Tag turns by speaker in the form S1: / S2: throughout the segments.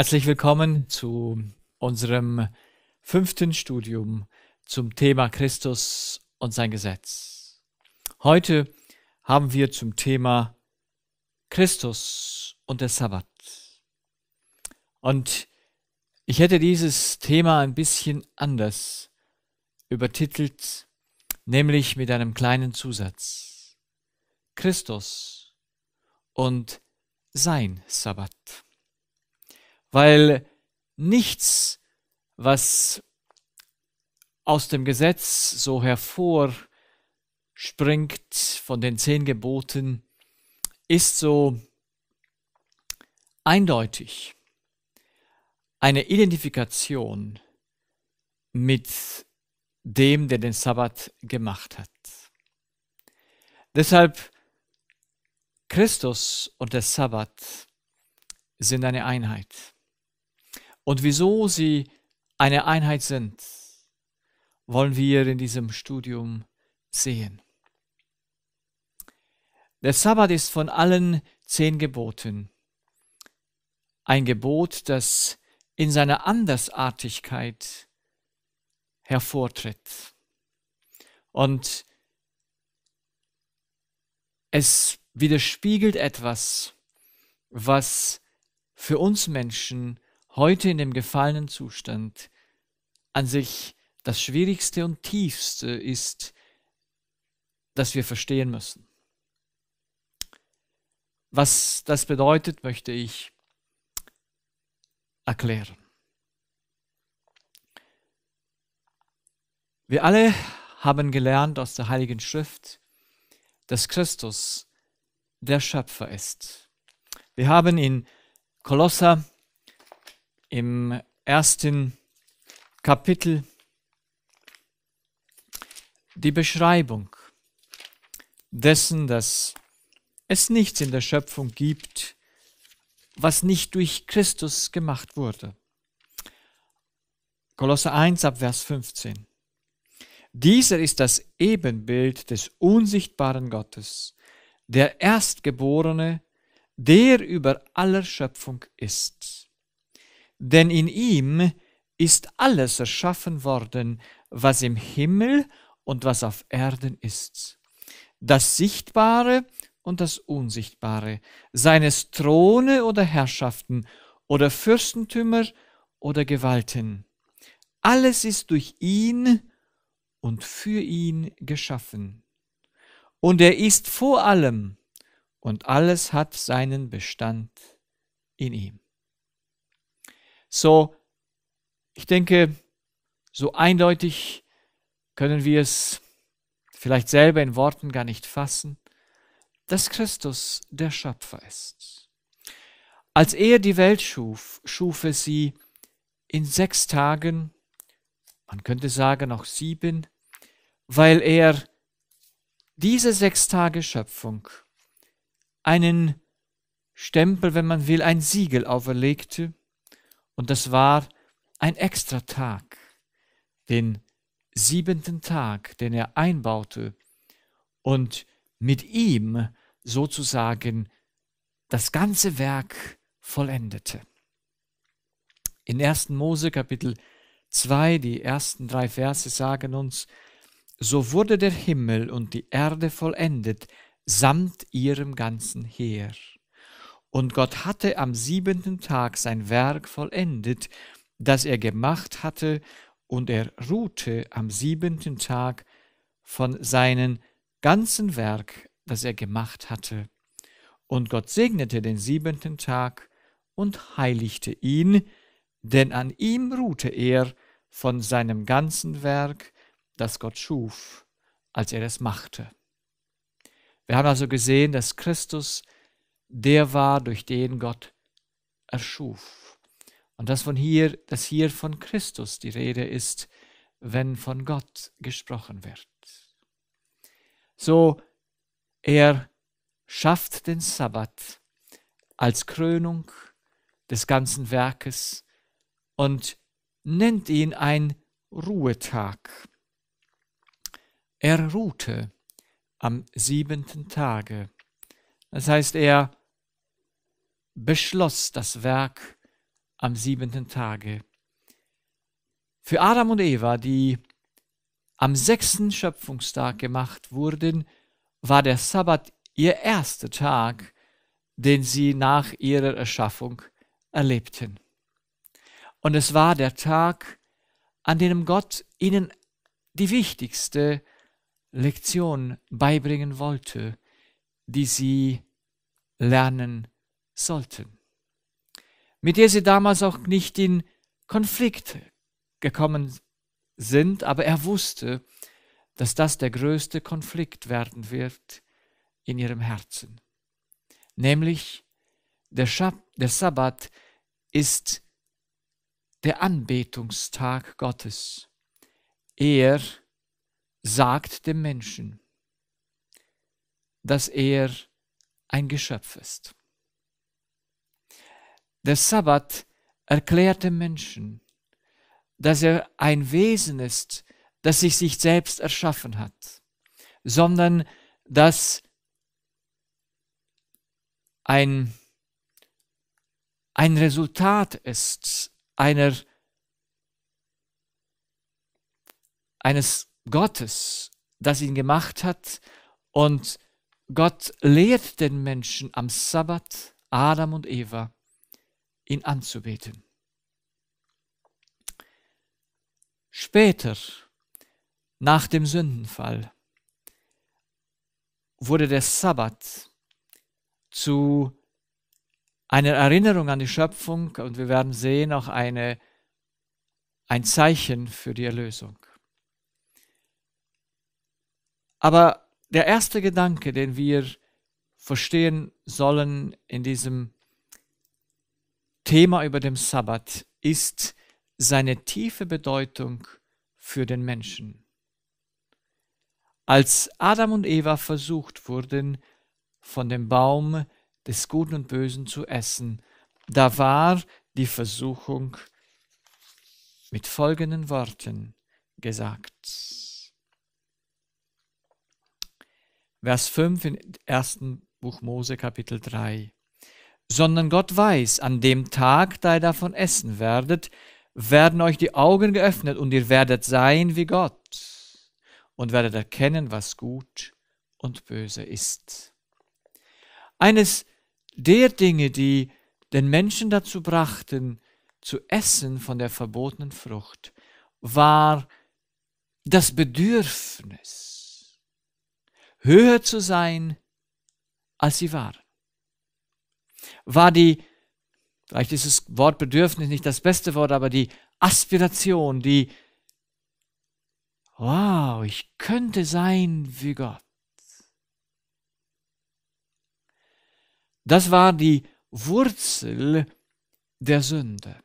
S1: Herzlich willkommen zu unserem fünften Studium zum Thema Christus und sein Gesetz. Heute haben wir zum Thema Christus und der Sabbat. Und ich hätte dieses Thema ein bisschen anders übertitelt, nämlich mit einem kleinen Zusatz. Christus und sein Sabbat weil nichts, was aus dem Gesetz so hervorspringt von den zehn Geboten, ist so eindeutig eine Identifikation mit dem, der den Sabbat gemacht hat. Deshalb Christus und der Sabbat sind eine Einheit und wieso sie eine Einheit sind, wollen wir in diesem Studium sehen. Der Sabbat ist von allen zehn Geboten ein Gebot, das in seiner Andersartigkeit hervortritt. Und es widerspiegelt etwas, was für uns Menschen heute in dem gefallenen Zustand an sich das Schwierigste und Tiefste ist, das wir verstehen müssen. Was das bedeutet, möchte ich erklären. Wir alle haben gelernt aus der Heiligen Schrift, dass Christus der Schöpfer ist. Wir haben in Kolosser im ersten Kapitel die Beschreibung dessen, dass es nichts in der Schöpfung gibt, was nicht durch Christus gemacht wurde. Kolosse 1 ab Vers 15. Dieser ist das Ebenbild des unsichtbaren Gottes, der Erstgeborene, der über aller Schöpfung ist denn in ihm ist alles erschaffen worden, was im Himmel und was auf Erden ist, das Sichtbare und das Unsichtbare, seines Throne oder Herrschaften oder Fürstentümer oder Gewalten. Alles ist durch ihn und für ihn geschaffen. Und er ist vor allem, und alles hat seinen Bestand in ihm. So, ich denke, so eindeutig können wir es vielleicht selber in Worten gar nicht fassen, dass Christus der Schöpfer ist. Als er die Welt schuf, schuf er sie in sechs Tagen, man könnte sagen auch sieben, weil er diese sechs Tage Schöpfung einen Stempel, wenn man will, ein Siegel auferlegte, und das war ein extra Tag, den siebenten Tag, den er einbaute und mit ihm sozusagen das ganze Werk vollendete. In 1. Mose Kapitel 2, die ersten drei Verse sagen uns, so wurde der Himmel und die Erde vollendet samt ihrem ganzen Heer. Und Gott hatte am siebenten Tag sein Werk vollendet, das er gemacht hatte, und er ruhte am siebenten Tag von seinem ganzen Werk, das er gemacht hatte. Und Gott segnete den siebenten Tag und heiligte ihn, denn an ihm ruhte er von seinem ganzen Werk, das Gott schuf, als er es machte. Wir haben also gesehen, dass Christus der war, durch den Gott erschuf. Und das von hier, dass hier von Christus die Rede ist, wenn von Gott gesprochen wird. So, er schafft den Sabbat als Krönung des ganzen Werkes und nennt ihn ein Ruhetag. Er ruhte am siebenten Tage. Das heißt, er beschloss das Werk am siebenten Tage. Für Adam und Eva, die am sechsten Schöpfungstag gemacht wurden, war der Sabbat ihr erster Tag, den sie nach ihrer Erschaffung erlebten. Und es war der Tag, an dem Gott ihnen die wichtigste Lektion beibringen wollte, die sie lernen sollten, mit der sie damals auch nicht in Konflikt gekommen sind, aber er wusste, dass das der größte Konflikt werden wird in ihrem Herzen. Nämlich der, Schab der Sabbat ist der Anbetungstag Gottes. Er sagt dem Menschen, dass er ein Geschöpf ist. Der Sabbat erklärt dem Menschen, dass er ein Wesen ist, das sich sich selbst erschaffen hat, sondern dass ein, ein Resultat ist einer, eines Gottes, das ihn gemacht hat und Gott lehrt den Menschen am Sabbat, Adam und Eva, ihn anzubeten. Später, nach dem Sündenfall, wurde der Sabbat zu einer Erinnerung an die Schöpfung und wir werden sehen auch eine, ein Zeichen für die Erlösung. Aber der erste Gedanke, den wir verstehen sollen in diesem Thema über dem Sabbat ist seine tiefe Bedeutung für den Menschen. Als Adam und Eva versucht wurden, von dem Baum des Guten und Bösen zu essen, da war die Versuchung mit folgenden Worten gesagt. Vers 5 im ersten Buch Mose Kapitel 3 sondern Gott weiß, an dem Tag, da ihr davon essen werdet, werden euch die Augen geöffnet und ihr werdet sein wie Gott und werdet erkennen, was gut und böse ist. Eines der Dinge, die den Menschen dazu brachten, zu essen von der verbotenen Frucht, war das Bedürfnis, höher zu sein, als sie waren war die, vielleicht ist das Wort Bedürfnis nicht das beste Wort, aber die Aspiration, die, wow, ich könnte sein wie Gott. Das war die Wurzel der Sünde.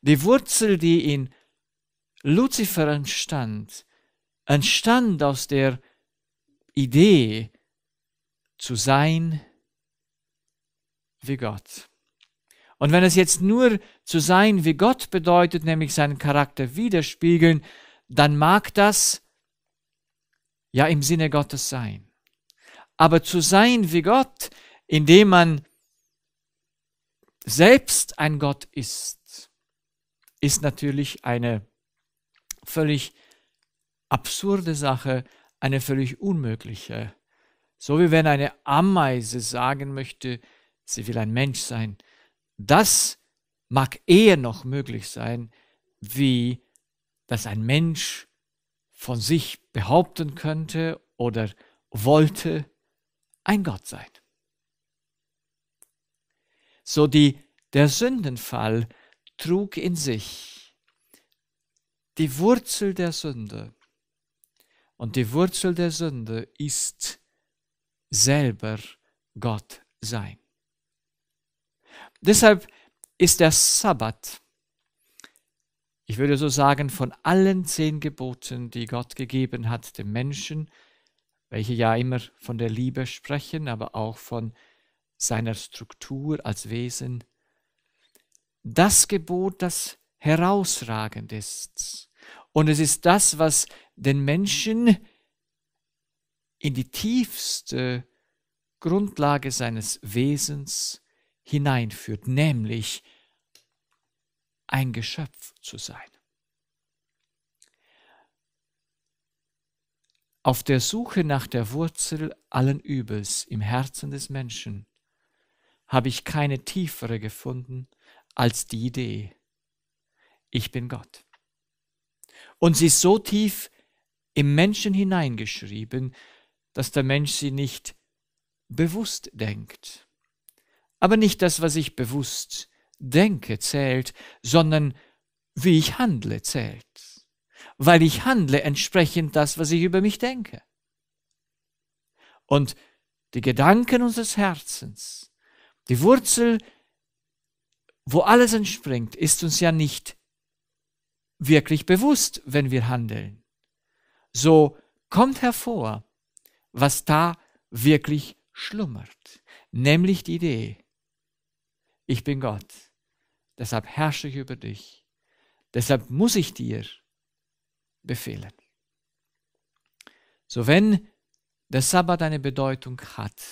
S1: Die Wurzel, die in Luzifer entstand, entstand aus der Idee, zu sein wie Gott. Und wenn es jetzt nur zu sein wie Gott bedeutet, nämlich seinen Charakter widerspiegeln, dann mag das ja im Sinne Gottes sein. Aber zu sein wie Gott, indem man selbst ein Gott ist, ist natürlich eine völlig absurde Sache, eine völlig unmögliche. So wie wenn eine Ameise sagen möchte, sie will ein Mensch sein. Das mag eher noch möglich sein, wie dass ein Mensch von sich behaupten könnte oder wollte ein Gott sein. So die, der Sündenfall trug in sich die Wurzel der Sünde. Und die Wurzel der Sünde ist selber Gott sein. Deshalb ist der Sabbat, ich würde so sagen, von allen zehn Geboten, die Gott gegeben hat, dem Menschen, welche ja immer von der Liebe sprechen, aber auch von seiner Struktur als Wesen, das Gebot, das herausragend ist. Und es ist das, was den Menschen in die tiefste Grundlage seines Wesens hineinführt, nämlich ein Geschöpf zu sein. Auf der Suche nach der Wurzel allen Übels im Herzen des Menschen habe ich keine tiefere gefunden als die Idee, ich bin Gott. Und sie ist so tief im Menschen hineingeschrieben, dass der Mensch sie nicht bewusst denkt, aber nicht das, was ich bewusst denke, zählt, sondern wie ich handle, zählt. Weil ich handle entsprechend das, was ich über mich denke. Und die Gedanken unseres Herzens, die Wurzel, wo alles entspringt, ist uns ja nicht wirklich bewusst, wenn wir handeln. So kommt hervor, was da wirklich schlummert, nämlich die Idee, ich bin Gott. Deshalb herrsche ich über dich. Deshalb muss ich dir befehlen. So wenn der Sabbat eine Bedeutung hat,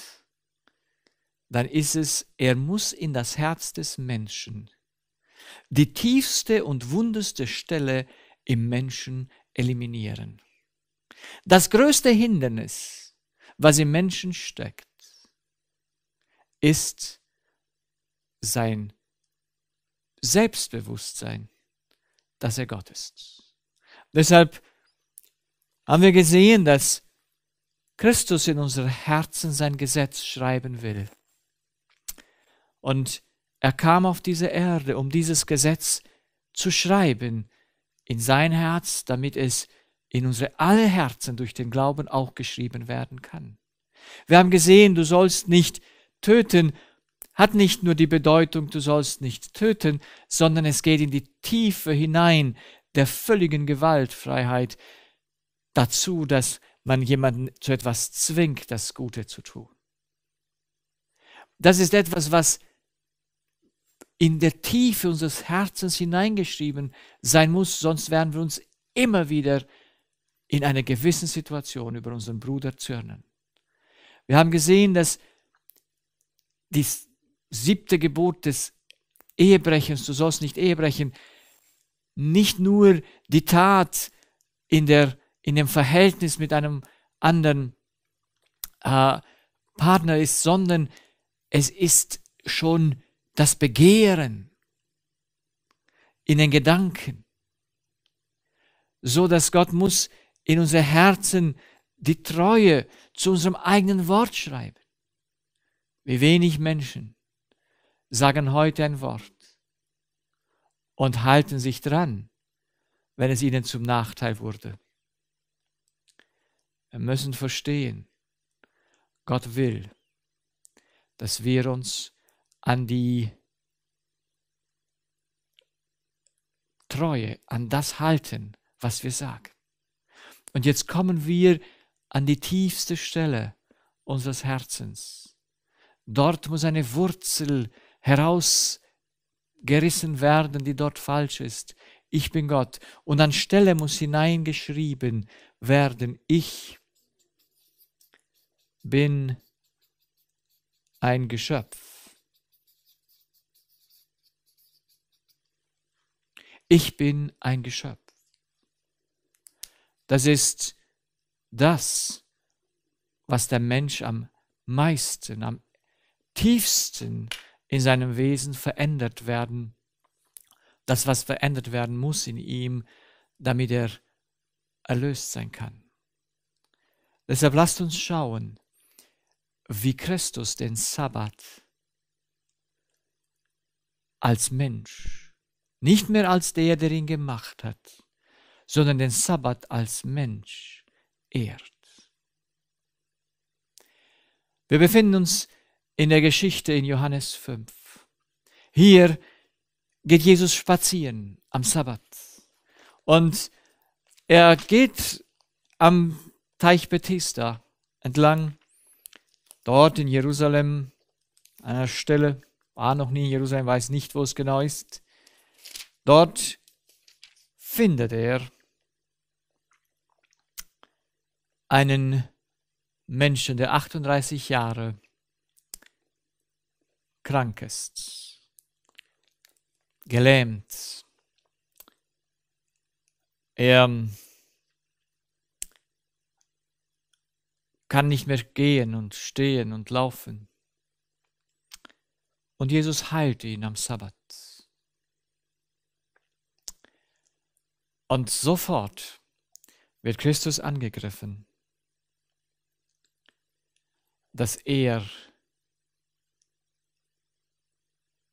S1: dann ist es, er muss in das Herz des Menschen, die tiefste und wundeste Stelle im Menschen eliminieren. Das größte Hindernis, was im Menschen steckt, ist sein Selbstbewusstsein, dass er Gott ist. Deshalb haben wir gesehen, dass Christus in unsere Herzen sein Gesetz schreiben will. Und er kam auf diese Erde, um dieses Gesetz zu schreiben in sein Herz, damit es in unsere alle Herzen durch den Glauben auch geschrieben werden kann. Wir haben gesehen, du sollst nicht töten hat nicht nur die Bedeutung, du sollst nicht töten, sondern es geht in die Tiefe hinein der völligen Gewaltfreiheit dazu, dass man jemanden zu etwas zwingt, das Gute zu tun. Das ist etwas, was in der Tiefe unseres Herzens hineingeschrieben sein muss, sonst werden wir uns immer wieder in einer gewissen Situation über unseren Bruder zürnen. Wir haben gesehen, dass dies, siebte Gebot des Ehebrechens, du sollst nicht ehebrechen, nicht nur die Tat in, der, in dem Verhältnis mit einem anderen äh, Partner ist, sondern es ist schon das Begehren in den Gedanken, so dass Gott muss in unser Herzen die Treue zu unserem eigenen Wort schreiben. Wie wenig Menschen sagen heute ein Wort und halten sich dran, wenn es ihnen zum Nachteil wurde. Wir müssen verstehen, Gott will, dass wir uns an die Treue, an das halten, was wir sagen. Und jetzt kommen wir an die tiefste Stelle unseres Herzens. Dort muss eine Wurzel sein herausgerissen werden, die dort falsch ist. Ich bin Gott. Und anstelle muss hineingeschrieben werden, ich bin ein Geschöpf. Ich bin ein Geschöpf. Das ist das, was der Mensch am meisten, am tiefsten in seinem Wesen verändert werden. Das, was verändert werden muss in ihm, damit er erlöst sein kann. Deshalb lasst uns schauen, wie Christus den Sabbat als Mensch, nicht mehr als der, der ihn gemacht hat, sondern den Sabbat als Mensch ehrt. Wir befinden uns in in der Geschichte in Johannes 5. Hier geht Jesus spazieren am Sabbat. Und er geht am Teich Bethesda entlang, dort in Jerusalem, an einer Stelle, war noch nie in Jerusalem, weiß nicht, wo es genau ist. Dort findet er einen Menschen, der 38 Jahre alt krank ist, gelähmt. Er kann nicht mehr gehen und stehen und laufen. Und Jesus heilt ihn am Sabbat. Und sofort wird Christus angegriffen, dass er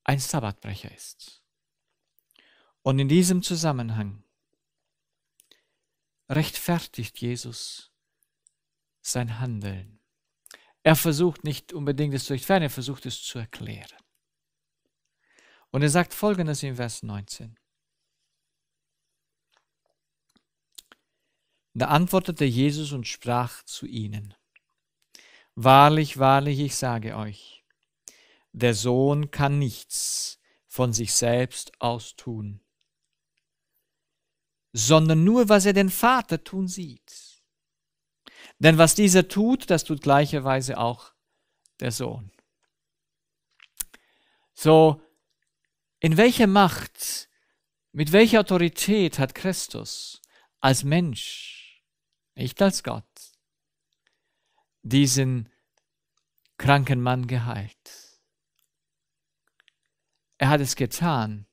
S1: ein Sabbatbrecher ist. Und in diesem Zusammenhang rechtfertigt Jesus sein Handeln. Er versucht nicht unbedingt es zu rechtfertigen, er versucht es zu erklären. Und er sagt folgendes in Vers 19. Da antwortete Jesus und sprach zu ihnen, Wahrlich, wahrlich, ich sage euch, der Sohn kann nichts von sich selbst austun, sondern nur, was er den Vater tun sieht. Denn was dieser tut, das tut gleicherweise auch der Sohn. So, in welcher Macht, mit welcher Autorität hat Christus als Mensch, nicht als Gott, diesen kranken Mann geheilt? Er hat es getan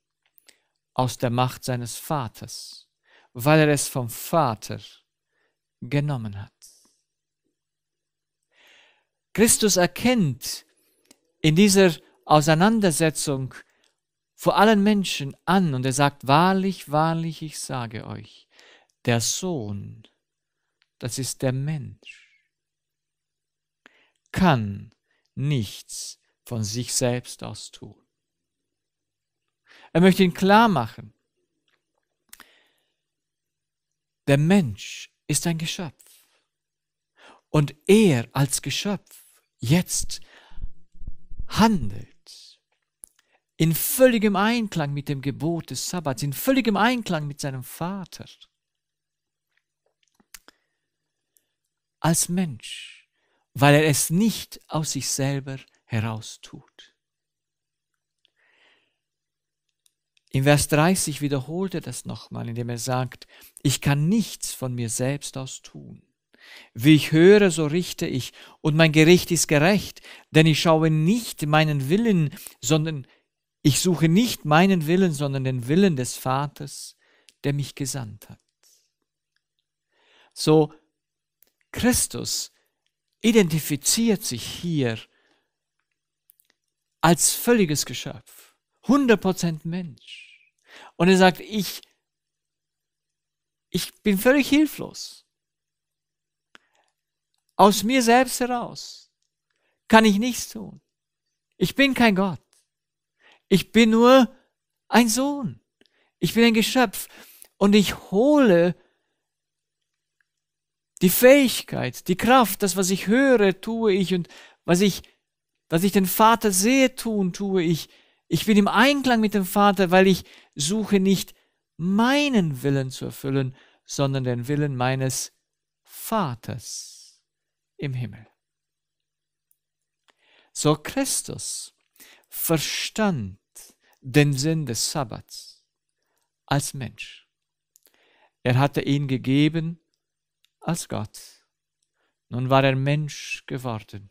S1: aus der Macht seines Vaters, weil er es vom Vater genommen hat. Christus erkennt in dieser Auseinandersetzung vor allen Menschen an und er sagt, wahrlich, wahrlich, ich sage euch, der Sohn, das ist der Mensch, kann nichts von sich selbst aus tun. Er möchte ihn klar machen. Der Mensch ist ein Geschöpf. Und er als Geschöpf jetzt handelt in völligem Einklang mit dem Gebot des Sabbats, in völligem Einklang mit seinem Vater. Als Mensch, weil er es nicht aus sich selber heraus tut. In Vers 30 wiederholt er das nochmal, indem er sagt, ich kann nichts von mir selbst aus tun. Wie ich höre, so richte ich, und mein Gericht ist gerecht, denn ich schaue nicht meinen Willen, sondern ich suche nicht meinen Willen, sondern den Willen des Vaters, der mich gesandt hat. So, Christus identifiziert sich hier als völliges Geschöpf, 100% Mensch. Und er sagt, ich, ich bin völlig hilflos. Aus mir selbst heraus kann ich nichts tun. Ich bin kein Gott. Ich bin nur ein Sohn. Ich bin ein Geschöpf. Und ich hole die Fähigkeit, die Kraft, das, was ich höre, tue ich und was ich, was ich den Vater sehe tun, tue ich ich bin im Einklang mit dem Vater, weil ich suche nicht meinen Willen zu erfüllen, sondern den Willen meines Vaters im Himmel. So Christus verstand den Sinn des Sabbats als Mensch. Er hatte ihn gegeben als Gott. Nun war er Mensch geworden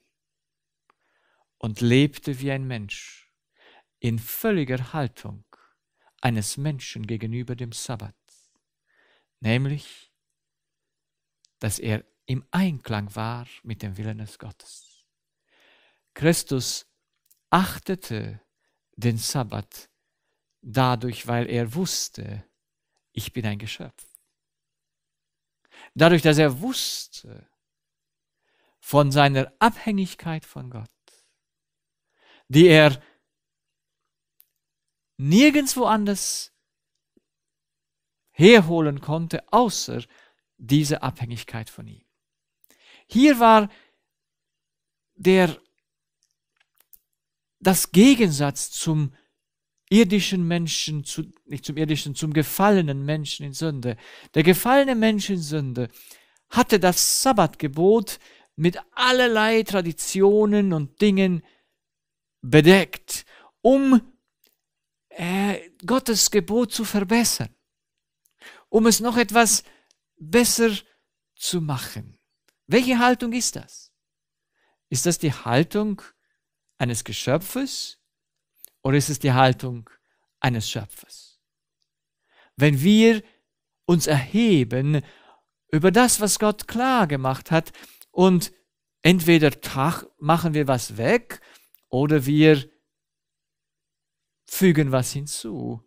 S1: und lebte wie ein Mensch in völliger Haltung eines Menschen gegenüber dem Sabbat, nämlich, dass er im Einklang war mit dem Willen des Gottes. Christus achtete den Sabbat dadurch, weil er wusste, ich bin ein Geschöpf. Dadurch, dass er wusste von seiner Abhängigkeit von Gott, die er nirgendwo anders herholen konnte, außer diese Abhängigkeit von ihm. Hier war der, das Gegensatz zum irdischen Menschen, zu, nicht zum irdischen, zum gefallenen Menschen in Sünde. Der gefallene Mensch in Sünde hatte das Sabbatgebot mit allerlei Traditionen und Dingen bedeckt, um äh, Gottes Gebot zu verbessern, um es noch etwas besser zu machen. Welche Haltung ist das? Ist das die Haltung eines Geschöpfes oder ist es die Haltung eines Schöpfers? Wenn wir uns erheben über das, was Gott klar gemacht hat und entweder machen wir was weg oder wir fügen was hinzu.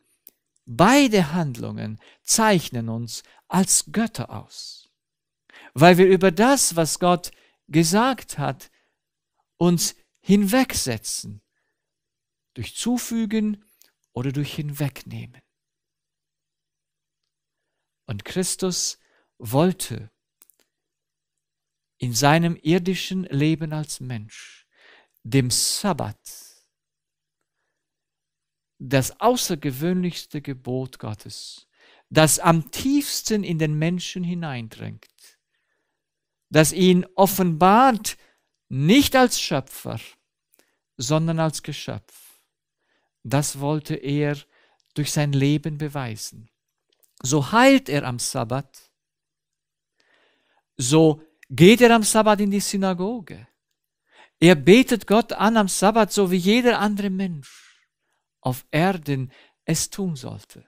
S1: Beide Handlungen zeichnen uns als Götter aus, weil wir über das, was Gott gesagt hat, uns hinwegsetzen, durch Zufügen oder durch Hinwegnehmen. Und Christus wollte in seinem irdischen Leben als Mensch dem Sabbat das außergewöhnlichste Gebot Gottes, das am tiefsten in den Menschen hineindringt, das ihn offenbart nicht als Schöpfer, sondern als Geschöpf. Das wollte er durch sein Leben beweisen. So heilt er am Sabbat, so geht er am Sabbat in die Synagoge. Er betet Gott an am Sabbat, so wie jeder andere Mensch auf Erden es tun sollte.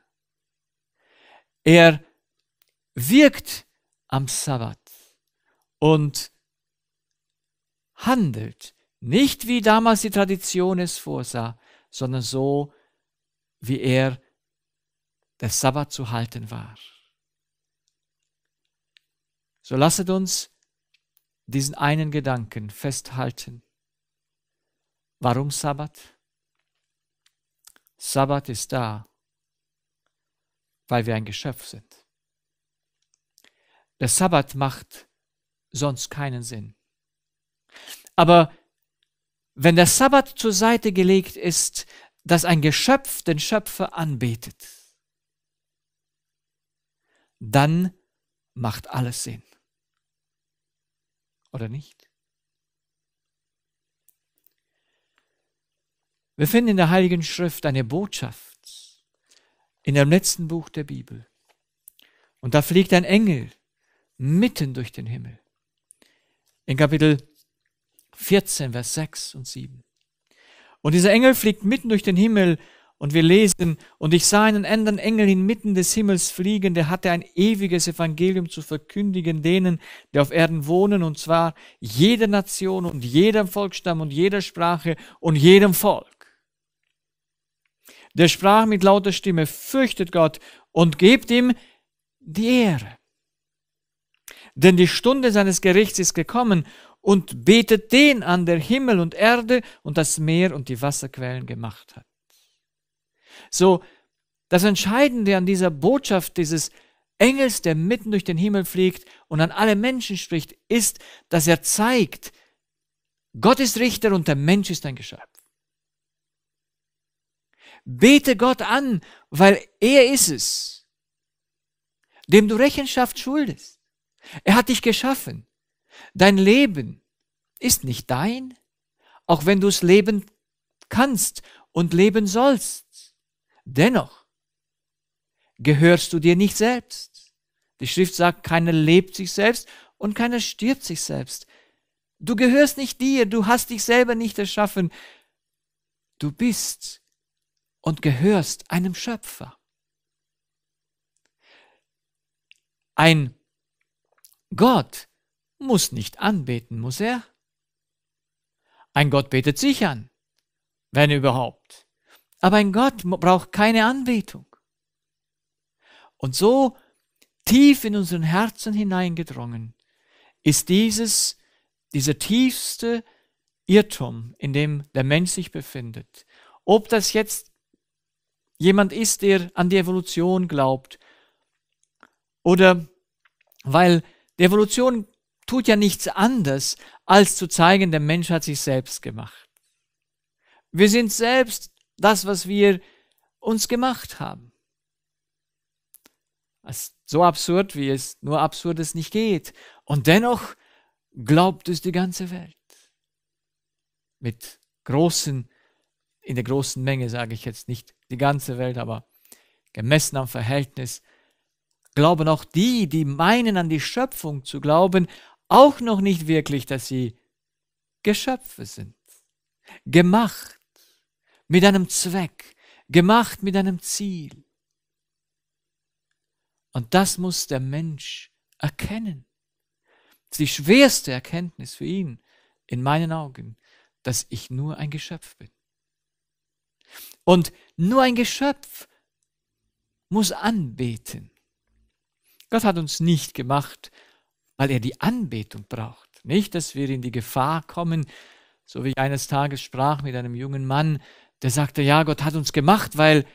S1: Er wirkt am Sabbat und handelt nicht wie damals die Tradition es vorsah, sondern so, wie er der Sabbat zu halten war. So lasset uns diesen einen Gedanken festhalten. Warum Sabbat? Sabbat ist da, weil wir ein Geschöpf sind. Der Sabbat macht sonst keinen Sinn. Aber wenn der Sabbat zur Seite gelegt ist, dass ein Geschöpf den Schöpfer anbetet, dann macht alles Sinn. Oder nicht? Wir finden in der Heiligen Schrift eine Botschaft, in dem letzten Buch der Bibel. Und da fliegt ein Engel mitten durch den Himmel. In Kapitel 14, Vers 6 und 7. Und dieser Engel fliegt mitten durch den Himmel und wir lesen, und ich sah einen anderen Engel inmitten des Himmels fliegen, der hatte ein ewiges Evangelium zu verkündigen denen, die auf Erden wohnen, und zwar jeder Nation und jedem Volksstamm und jeder Sprache und jedem Volk der sprach mit lauter Stimme, fürchtet Gott und gebt ihm die Ehre. Denn die Stunde seines Gerichts ist gekommen und betet den an, der Himmel und Erde und das Meer und die Wasserquellen gemacht hat. So, das Entscheidende an dieser Botschaft dieses Engels, der mitten durch den Himmel fliegt und an alle Menschen spricht, ist, dass er zeigt, Gott ist Richter und der Mensch ist ein Geschöpf. Bete Gott an, weil er ist es, dem du Rechenschaft schuldest. Er hat dich geschaffen. Dein Leben ist nicht dein, auch wenn du es leben kannst und leben sollst. Dennoch gehörst du dir nicht selbst. Die Schrift sagt, keiner lebt sich selbst und keiner stirbt sich selbst. Du gehörst nicht dir, du hast dich selber nicht erschaffen. Du bist und gehörst einem Schöpfer. Ein Gott muss nicht anbeten, muss er? Ein Gott betet sich an, wenn überhaupt. Aber ein Gott braucht keine Anbetung. Und so tief in unseren Herzen hineingedrungen ist dieses, dieser tiefste Irrtum, in dem der Mensch sich befindet. Ob das jetzt jemand ist, der an die Evolution glaubt. Oder weil die Evolution tut ja nichts anderes, als zu zeigen, der Mensch hat sich selbst gemacht. Wir sind selbst das, was wir uns gemacht haben. so absurd, wie es nur absurdes nicht geht. Und dennoch glaubt es die ganze Welt. Mit großen in der großen Menge, sage ich jetzt nicht die ganze Welt, aber gemessen am Verhältnis, glauben auch die, die meinen an die Schöpfung zu glauben, auch noch nicht wirklich, dass sie Geschöpfe sind. Gemacht mit einem Zweck, gemacht mit einem Ziel. Und das muss der Mensch erkennen. die schwerste Erkenntnis für ihn, in meinen Augen, dass ich nur ein Geschöpf bin. Und nur ein Geschöpf muss anbeten. Gott hat uns nicht gemacht, weil er die Anbetung braucht. Nicht, dass wir in die Gefahr kommen, so wie ich eines Tages sprach mit einem jungen Mann, der sagte, ja, Gott hat uns gemacht, weil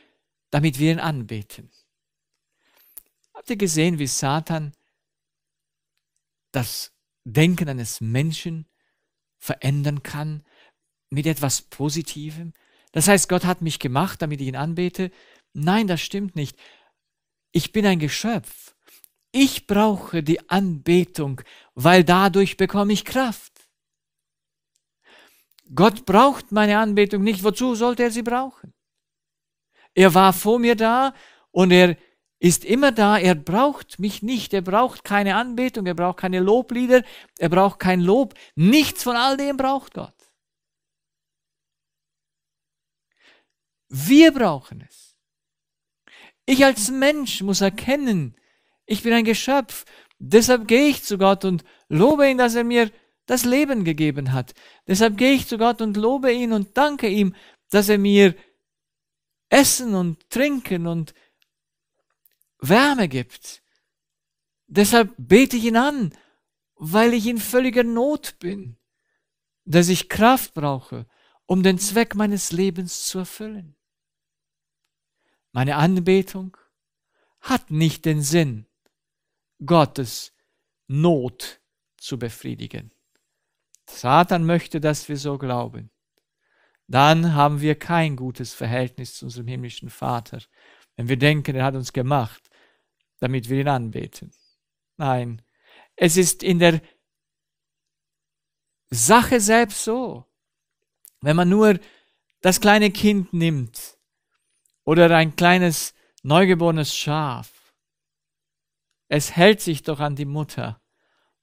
S1: damit wir ihn anbeten. Habt ihr gesehen, wie Satan das Denken eines Menschen verändern kann mit etwas Positivem? Das heißt, Gott hat mich gemacht, damit ich ihn anbete. Nein, das stimmt nicht. Ich bin ein Geschöpf. Ich brauche die Anbetung, weil dadurch bekomme ich Kraft. Gott braucht meine Anbetung nicht. Wozu sollte er sie brauchen? Er war vor mir da und er ist immer da. Er braucht mich nicht. Er braucht keine Anbetung. Er braucht keine Loblieder. Er braucht kein Lob. Nichts von all dem braucht Gott. Wir brauchen es. Ich als Mensch muss erkennen, ich bin ein Geschöpf, deshalb gehe ich zu Gott und lobe ihn, dass er mir das Leben gegeben hat. Deshalb gehe ich zu Gott und lobe ihn und danke ihm, dass er mir Essen und Trinken und Wärme gibt. Deshalb bete ich ihn an, weil ich in völliger Not bin, dass ich Kraft brauche, um den Zweck meines Lebens zu erfüllen meine Anbetung hat nicht den Sinn, Gottes Not zu befriedigen. Satan möchte, dass wir so glauben. Dann haben wir kein gutes Verhältnis zu unserem himmlischen Vater, wenn wir denken, er hat uns gemacht, damit wir ihn anbeten. Nein, es ist in der Sache selbst so. Wenn man nur das kleine Kind nimmt, oder ein kleines neugeborenes Schaf. Es hält sich doch an die Mutter,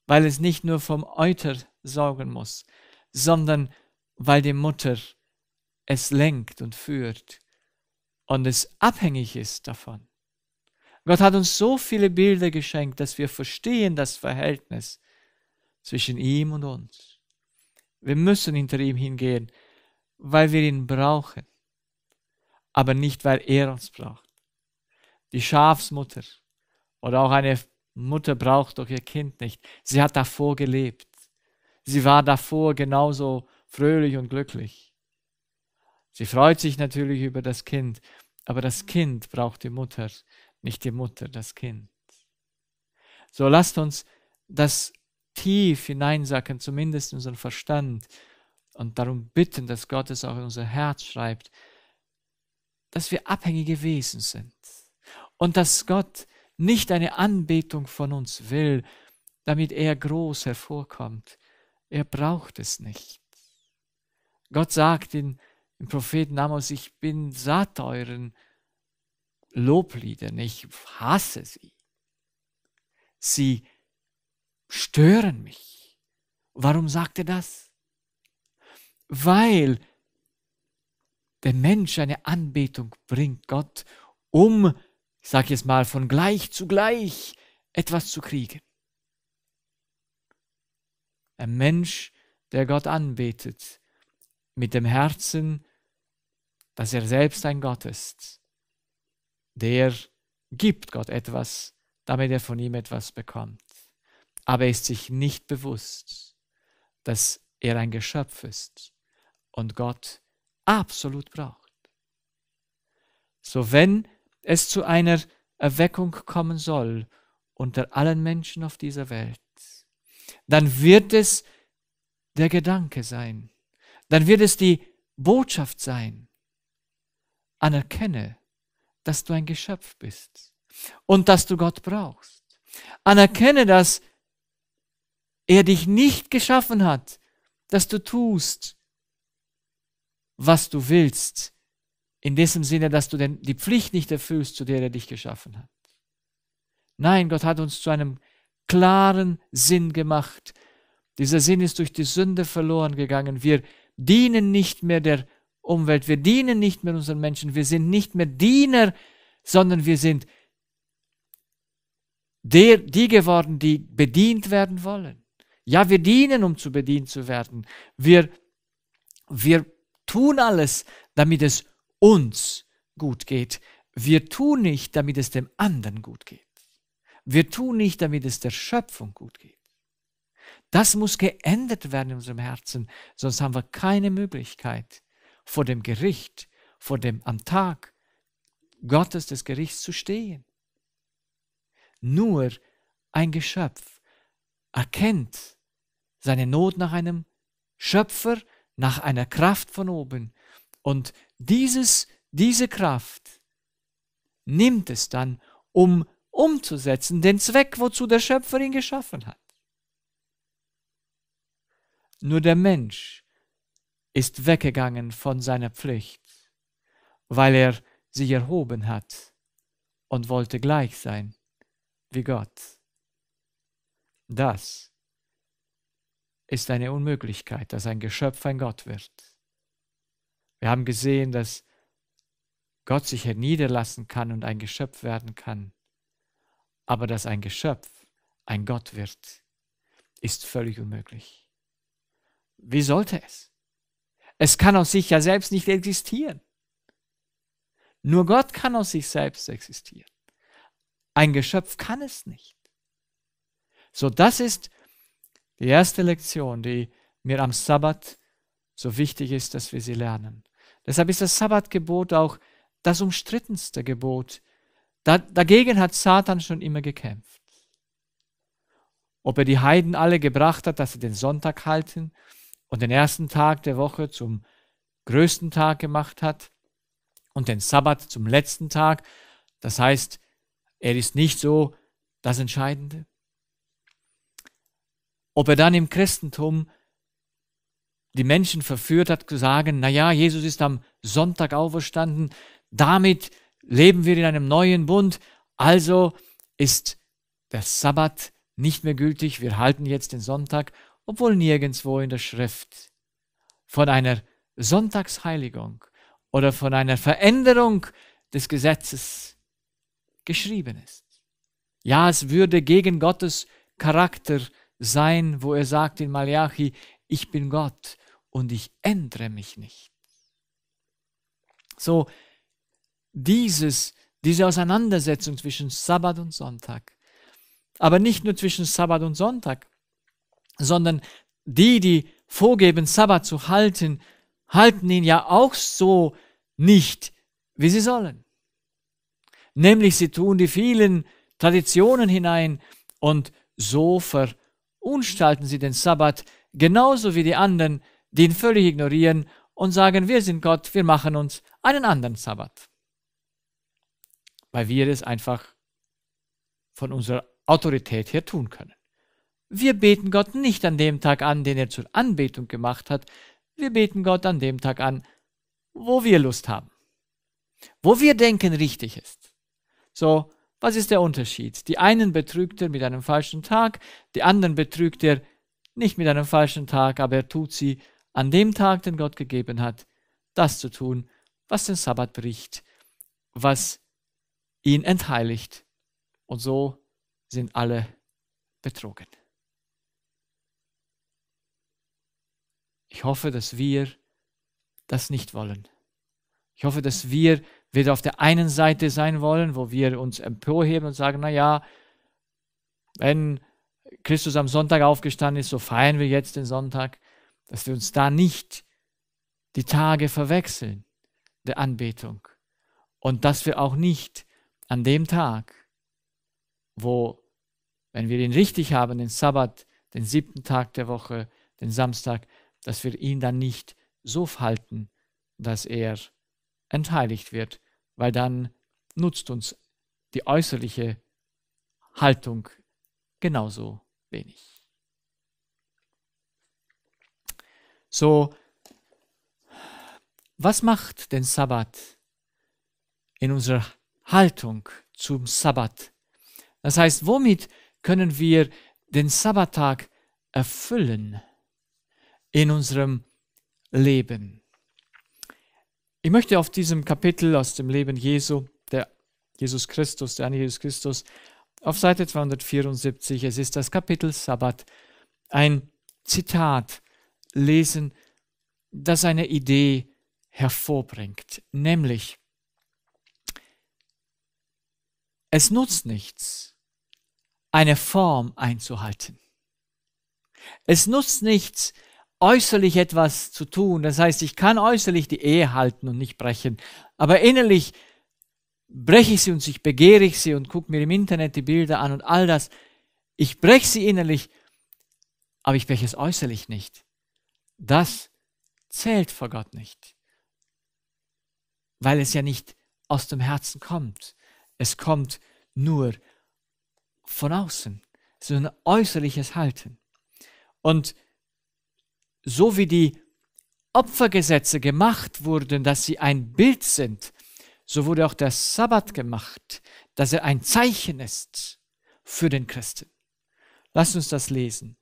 S1: weil es nicht nur vom Euter sorgen muss, sondern weil die Mutter es lenkt und führt und es abhängig ist davon. Gott hat uns so viele Bilder geschenkt, dass wir verstehen das Verhältnis zwischen ihm und uns. Wir müssen hinter ihm hingehen, weil wir ihn brauchen aber nicht, weil er uns braucht. Die Schafsmutter oder auch eine Mutter braucht doch ihr Kind nicht. Sie hat davor gelebt. Sie war davor genauso fröhlich und glücklich. Sie freut sich natürlich über das Kind, aber das Kind braucht die Mutter, nicht die Mutter das Kind. So lasst uns das tief hineinsacken, zumindest in unseren Verstand, und darum bitten, dass Gott es auch in unser Herz schreibt, dass wir abhängige Wesen sind und dass Gott nicht eine Anbetung von uns will, damit er groß hervorkommt. Er braucht es nicht. Gott sagt in, im Propheten Amos, ich bin satt euren Lobliedern, ich hasse sie. Sie stören mich. Warum sagt er das? Weil der Mensch eine Anbetung bringt Gott, um, ich sage jetzt mal, von gleich zu gleich etwas zu kriegen. Ein Mensch, der Gott anbetet, mit dem Herzen, dass er selbst ein Gott ist, der gibt Gott etwas, damit er von ihm etwas bekommt. Aber er ist sich nicht bewusst, dass er ein Geschöpf ist und Gott absolut braucht. So wenn es zu einer Erweckung kommen soll unter allen Menschen auf dieser Welt, dann wird es der Gedanke sein, dann wird es die Botschaft sein, anerkenne, dass du ein Geschöpf bist und dass du Gott brauchst. Anerkenne, dass er dich nicht geschaffen hat, dass du tust, was du willst, in diesem Sinne, dass du denn die Pflicht nicht erfüllst, zu der er dich geschaffen hat. Nein, Gott hat uns zu einem klaren Sinn gemacht. Dieser Sinn ist durch die Sünde verloren gegangen. Wir dienen nicht mehr der Umwelt, wir dienen nicht mehr unseren Menschen, wir sind nicht mehr Diener, sondern wir sind der, die geworden, die bedient werden wollen. Ja, wir dienen, um zu bedient zu werden. Wir, wir tun alles, damit es uns gut geht. Wir tun nicht, damit es dem anderen gut geht. Wir tun nicht, damit es der Schöpfung gut geht. Das muss geändert werden in unserem Herzen, sonst haben wir keine Möglichkeit, vor dem Gericht, vor dem am Tag Gottes des Gerichts zu stehen. Nur ein Geschöpf erkennt seine Not nach einem Schöpfer nach einer Kraft von oben. Und dieses, diese Kraft nimmt es dann, um umzusetzen, den Zweck, wozu der Schöpfer ihn geschaffen hat. Nur der Mensch ist weggegangen von seiner Pflicht, weil er sie erhoben hat und wollte gleich sein wie Gott. Das ist eine Unmöglichkeit, dass ein Geschöpf ein Gott wird. Wir haben gesehen, dass Gott sich herniederlassen kann und ein Geschöpf werden kann, aber dass ein Geschöpf ein Gott wird, ist völlig unmöglich. Wie sollte es? Es kann aus sich ja selbst nicht existieren. Nur Gott kann aus sich selbst existieren. Ein Geschöpf kann es nicht. So das ist die erste Lektion, die mir am Sabbat so wichtig ist, dass wir sie lernen. Deshalb ist das Sabbatgebot auch das umstrittenste Gebot. Da, dagegen hat Satan schon immer gekämpft. Ob er die Heiden alle gebracht hat, dass sie den Sonntag halten und den ersten Tag der Woche zum größten Tag gemacht hat und den Sabbat zum letzten Tag, das heißt, er ist nicht so das Entscheidende. Ob er dann im Christentum die Menschen verführt hat, zu sagen, naja, Jesus ist am Sonntag auferstanden, damit leben wir in einem neuen Bund, also ist der Sabbat nicht mehr gültig, wir halten jetzt den Sonntag, obwohl nirgendwo in der Schrift von einer Sonntagsheiligung oder von einer Veränderung des Gesetzes geschrieben ist. Ja, es würde gegen Gottes Charakter sein, wo er sagt in Malachi, ich bin Gott und ich ändere mich nicht. So, dieses, diese Auseinandersetzung zwischen Sabbat und Sonntag, aber nicht nur zwischen Sabbat und Sonntag, sondern die, die vorgeben, Sabbat zu halten, halten ihn ja auch so nicht, wie sie sollen. Nämlich sie tun die vielen Traditionen hinein und so ver unstalten sie den Sabbat genauso wie die anderen, die ihn völlig ignorieren und sagen, wir sind Gott, wir machen uns einen anderen Sabbat. Weil wir es einfach von unserer Autorität her tun können. Wir beten Gott nicht an dem Tag an, den er zur Anbetung gemacht hat. Wir beten Gott an dem Tag an, wo wir Lust haben. Wo wir denken, richtig ist. So, was ist der Unterschied? Die einen betrügt er mit einem falschen Tag, die anderen betrügt er nicht mit einem falschen Tag, aber er tut sie an dem Tag, den Gott gegeben hat, das zu tun, was den Sabbat bricht, was ihn entheiligt. Und so sind alle betrogen. Ich hoffe, dass wir das nicht wollen. Ich hoffe, dass wir wird auf der einen Seite sein wollen, wo wir uns emporheben und sagen, naja, wenn Christus am Sonntag aufgestanden ist, so feiern wir jetzt den Sonntag, dass wir uns da nicht die Tage verwechseln der Anbetung und dass wir auch nicht an dem Tag, wo, wenn wir ihn richtig haben, den Sabbat, den siebten Tag der Woche, den Samstag, dass wir ihn dann nicht so halten, dass er entheiligt wird, weil dann nutzt uns die äußerliche Haltung genauso wenig. So, was macht den Sabbat in unserer Haltung zum Sabbat? Das heißt, womit können wir den Sabbattag erfüllen in unserem Leben? Ich möchte auf diesem Kapitel aus dem Leben Jesu, der Jesus Christus, der Herr Jesus Christus, auf Seite 274, es ist das Kapitel Sabbat, ein Zitat lesen, das eine Idee hervorbringt, nämlich es nutzt nichts, eine Form einzuhalten. Es nutzt nichts, äußerlich etwas zu tun. Das heißt, ich kann äußerlich die Ehe halten und nicht brechen. Aber innerlich breche ich sie und ich begehre ich sie und gucke mir im Internet die Bilder an und all das. Ich breche sie innerlich, aber ich breche es äußerlich nicht. Das zählt vor Gott nicht, weil es ja nicht aus dem Herzen kommt. Es kommt nur von außen. Es ist ein äußerliches Halten. Und so wie die Opfergesetze gemacht wurden, dass sie ein Bild sind, so wurde auch der Sabbat gemacht, dass er ein Zeichen ist für den Christen. Lass uns das lesen.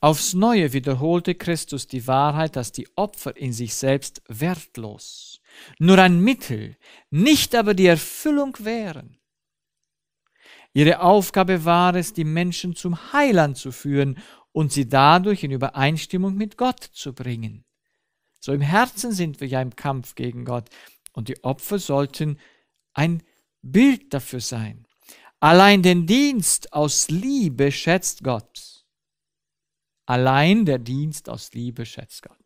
S1: Aufs Neue wiederholte Christus die Wahrheit, dass die Opfer in sich selbst wertlos, nur ein Mittel, nicht aber die Erfüllung wären. Ihre Aufgabe war es, die Menschen zum Heiland zu führen und sie dadurch in Übereinstimmung mit Gott zu bringen. So im Herzen sind wir ja im Kampf gegen Gott und die Opfer sollten ein Bild dafür sein. Allein den Dienst aus Liebe schätzt Gott. Allein der Dienst aus Liebe schätzt Gott.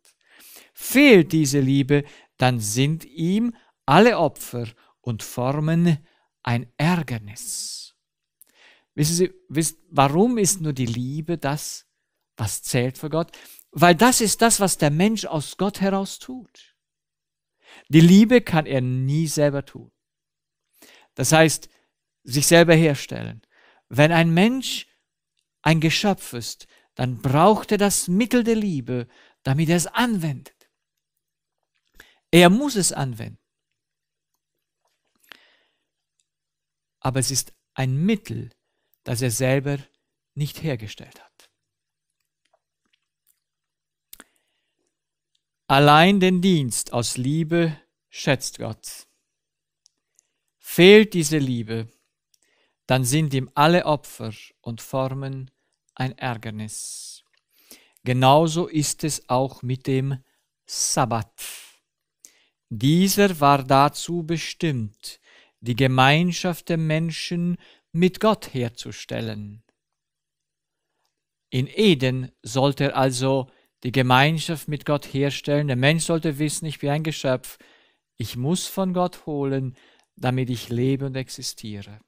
S1: Fehlt diese Liebe, dann sind ihm alle Opfer und Formen ein Ärgernis. Wissen Sie, wisst, warum ist nur die Liebe das, was zählt für Gott, weil das ist das, was der Mensch aus Gott heraus tut. Die Liebe kann er nie selber tun. Das heißt, sich selber herstellen. Wenn ein Mensch ein Geschöpf ist, dann braucht er das Mittel der Liebe, damit er es anwendet. Er muss es anwenden. Aber es ist ein Mittel, das er selber nicht hergestellt hat. Allein den Dienst aus Liebe schätzt Gott. Fehlt diese Liebe, dann sind ihm alle Opfer und Formen ein Ärgernis. Genauso ist es auch mit dem Sabbat. Dieser war dazu bestimmt, die Gemeinschaft der Menschen mit Gott herzustellen. In Eden sollte er also die Gemeinschaft mit Gott herstellen. Der Mensch sollte wissen, ich bin ein Geschöpf. Ich muss von Gott holen, damit ich lebe und existiere.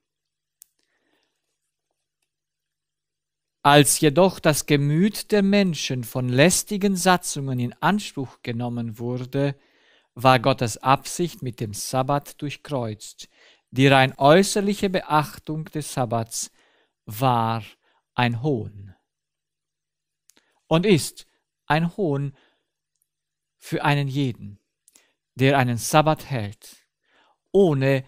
S1: Als jedoch das Gemüt der Menschen von lästigen Satzungen in Anspruch genommen wurde, war Gottes Absicht mit dem Sabbat durchkreuzt. Die rein äußerliche Beachtung des Sabbats war ein Hohn und ist ein Hohn für einen jeden, der einen Sabbat hält, ohne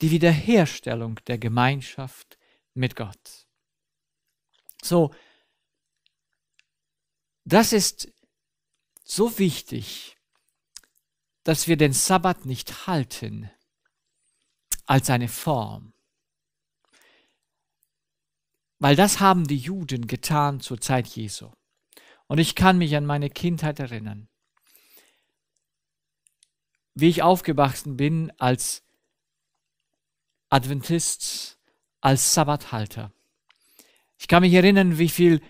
S1: die Wiederherstellung der Gemeinschaft mit Gott. So, das ist so wichtig, dass wir den Sabbat nicht halten als eine Form. Weil das haben die Juden getan zur Zeit Jesu. Und ich kann mich an meine Kindheit erinnern, wie ich aufgewachsen bin als Adventist, als Sabbathalter. Ich kann mich erinnern, wie viel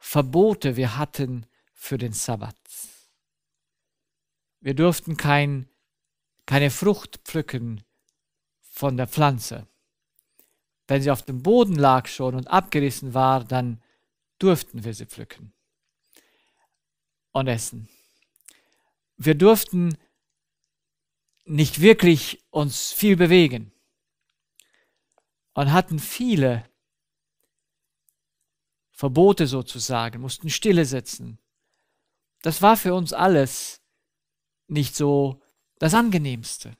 S1: Verbote wir hatten für den Sabbat. Wir durften kein, keine Frucht pflücken von der Pflanze. Wenn sie auf dem Boden lag schon und abgerissen war, dann durften wir sie pflücken und essen. Wir durften nicht wirklich uns viel bewegen und hatten viele Verbote sozusagen, mussten stille sitzen. Das war für uns alles nicht so das Angenehmste.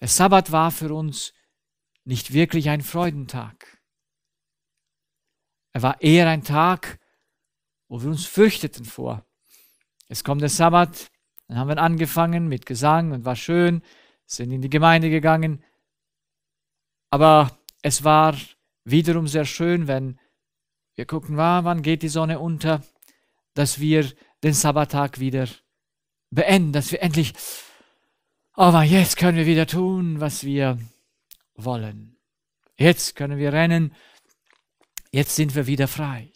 S1: Der Sabbat war für uns nicht wirklich ein Freudentag. Er war eher ein Tag, wo wir uns fürchteten vor. Es kommt der Sabbat, dann haben wir angefangen mit Gesang und war schön, sind in die Gemeinde gegangen. Aber es war wiederum sehr schön, wenn wir gucken, wann geht die Sonne unter, dass wir den Sabbattag wieder beenden, dass wir endlich, oh aber jetzt können wir wieder tun, was wir wollen. Jetzt können wir rennen, jetzt sind wir wieder frei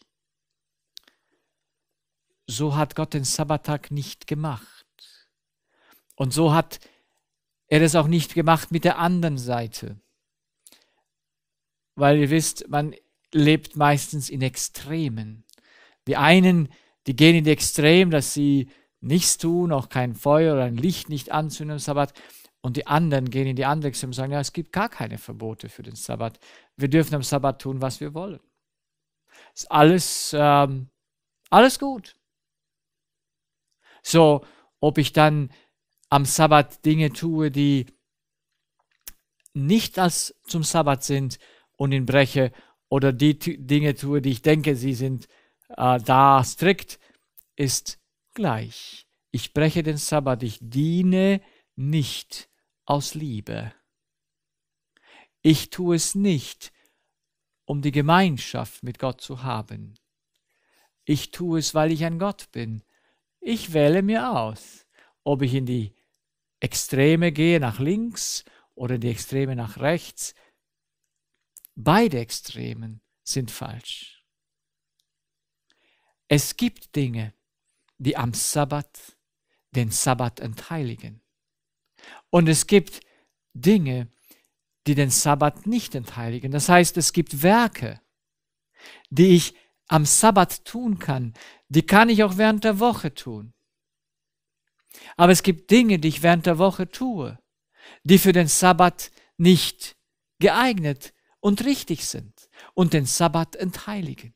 S1: so hat Gott den Sabbattag nicht gemacht. Und so hat er es auch nicht gemacht mit der anderen Seite. Weil ihr wisst, man lebt meistens in Extremen. Die einen, die gehen in die Extrem, dass sie nichts tun, auch kein Feuer oder ein Licht nicht anzünden am Sabbat. Und die anderen gehen in die andere Extrem und sagen, ja, es gibt gar keine Verbote für den Sabbat. Wir dürfen am Sabbat tun, was wir wollen. Ist alles, ähm, alles gut. So, ob ich dann am Sabbat Dinge tue, die nicht als zum Sabbat sind und ihn breche oder die Dinge tue, die ich denke, sie sind äh, da strikt, ist gleich. Ich breche den Sabbat, ich diene nicht aus Liebe. Ich tue es nicht, um die Gemeinschaft mit Gott zu haben. Ich tue es, weil ich ein Gott bin ich wähle mir aus, ob ich in die Extreme gehe nach links oder in die Extreme nach rechts. Beide Extremen sind falsch. Es gibt Dinge, die am Sabbat den Sabbat entheiligen. Und es gibt Dinge, die den Sabbat nicht entheiligen. Das heißt, es gibt Werke, die ich am Sabbat tun kann, die kann ich auch während der Woche tun. Aber es gibt Dinge, die ich während der Woche tue, die für den Sabbat nicht geeignet und richtig sind und den Sabbat entheiligen.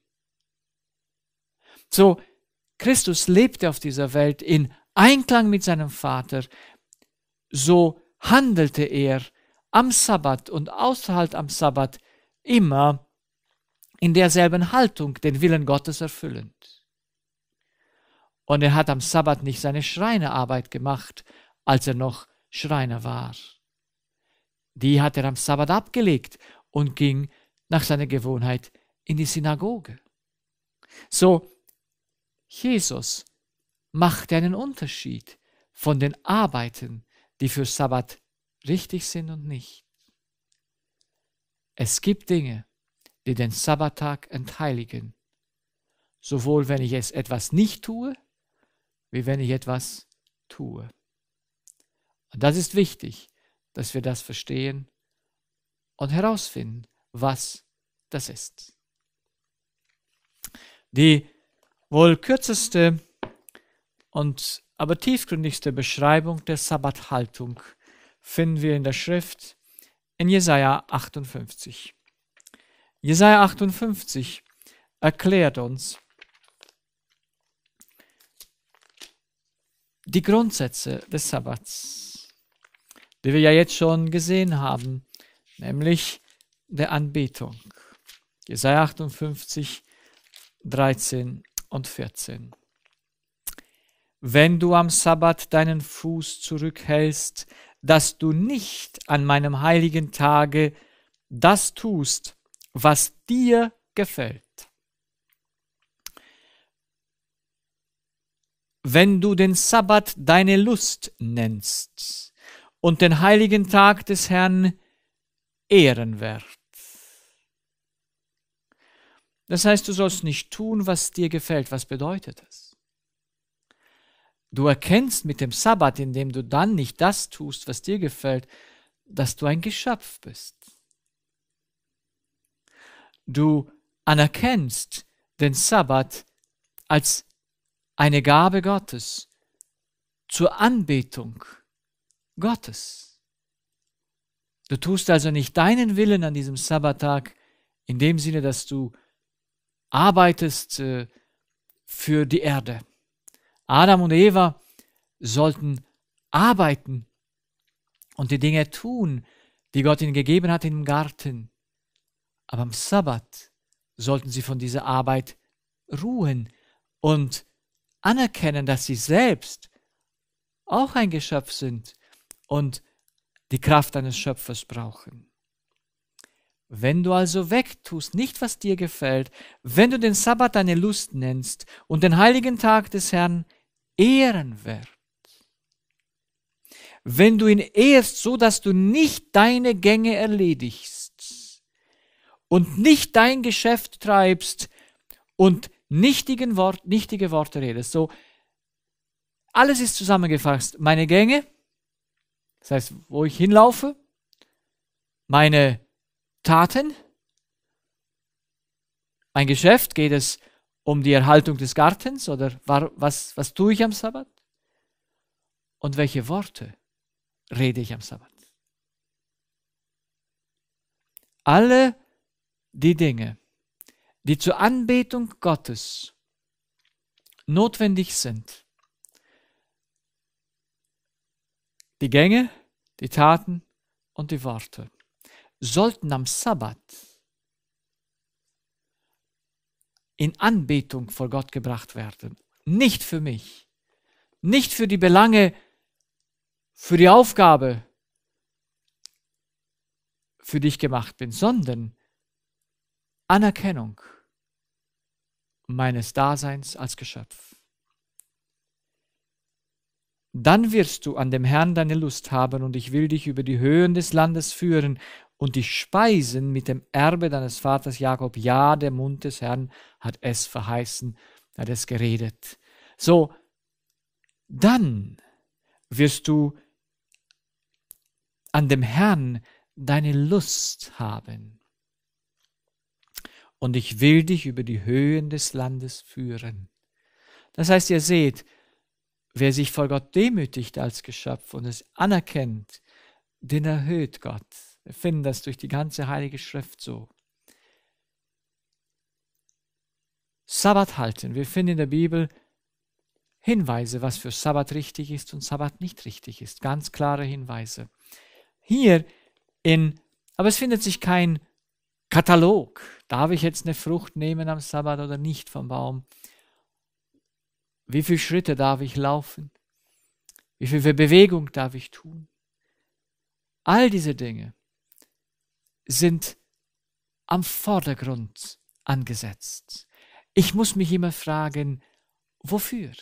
S1: So, Christus lebte auf dieser Welt in Einklang mit seinem Vater, so handelte er am Sabbat und außerhalb am Sabbat immer in derselben Haltung den Willen Gottes erfüllend. Und er hat am Sabbat nicht seine Schreinerarbeit gemacht, als er noch Schreiner war. Die hat er am Sabbat abgelegt und ging nach seiner Gewohnheit in die Synagoge. So, Jesus machte einen Unterschied von den Arbeiten, die für Sabbat richtig sind und nicht. Es gibt Dinge, die den Sabbattag entheiligen, sowohl wenn ich es etwas nicht tue, wie wenn ich etwas tue. Und das ist wichtig, dass wir das verstehen und herausfinden, was das ist. Die wohl kürzeste und aber tiefgründigste Beschreibung der Sabbathaltung finden wir in der Schrift in Jesaja 58. Jesaja 58 erklärt uns die Grundsätze des Sabbats, die wir ja jetzt schon gesehen haben, nämlich der Anbetung. Jesaja 58, 13 und 14. Wenn du am Sabbat deinen Fuß zurückhältst, dass du nicht an meinem heiligen Tage das tust, was dir gefällt. Wenn du den Sabbat deine Lust nennst und den heiligen Tag des Herrn ehrenwert. Das heißt, du sollst nicht tun, was dir gefällt. Was bedeutet das? Du erkennst mit dem Sabbat, indem du dann nicht das tust, was dir gefällt, dass du ein Geschöpf bist du anerkennst den Sabbat als eine Gabe Gottes zur Anbetung Gottes. Du tust also nicht deinen Willen an diesem Sabbattag in dem Sinne, dass du arbeitest äh, für die Erde. Adam und Eva sollten arbeiten und die Dinge tun, die Gott ihnen gegeben hat im Garten. Aber am Sabbat sollten sie von dieser Arbeit ruhen und anerkennen, dass sie selbst auch ein Geschöpf sind und die Kraft eines Schöpfers brauchen. Wenn du also wegtust, nicht was dir gefällt, wenn du den Sabbat deine Lust nennst und den heiligen Tag des Herrn ehrenwert, wenn du ihn ehrst, so dass du nicht deine Gänge erledigst, und nicht dein Geschäft treibst und nichtigen Wort, nichtige Worte redest. So, alles ist zusammengefasst. Meine Gänge, das heißt, wo ich hinlaufe, meine Taten, mein Geschäft, geht es um die Erhaltung des Gartens oder was, was tue ich am Sabbat? Und welche Worte rede ich am Sabbat? Alle die Dinge, die zur Anbetung Gottes notwendig sind. Die Gänge, die Taten und die Worte sollten am Sabbat in Anbetung vor Gott gebracht werden. Nicht für mich, nicht für die Belange, für die Aufgabe, für die ich gemacht bin, sondern Anerkennung meines Daseins als Geschöpf. Dann wirst du an dem Herrn deine Lust haben, und ich will dich über die Höhen des Landes führen und dich speisen mit dem Erbe deines Vaters Jakob. Ja, der Mund des Herrn hat es verheißen, hat es geredet. So, dann wirst du an dem Herrn deine Lust haben und ich will dich über die Höhen des Landes führen. Das heißt, ihr seht, wer sich vor Gott demütigt als Geschöpf und es anerkennt, den erhöht Gott. Wir finden das durch die ganze Heilige Schrift so. Sabbat halten. Wir finden in der Bibel Hinweise, was für Sabbat richtig ist und Sabbat nicht richtig ist. Ganz klare Hinweise. Hier in, aber es findet sich kein Katalog. Darf ich jetzt eine Frucht nehmen am Sabbat oder nicht vom Baum? Wie viele Schritte darf ich laufen? Wie viel Bewegung darf ich tun? All diese Dinge sind am Vordergrund angesetzt. Ich muss mich immer fragen, wofür?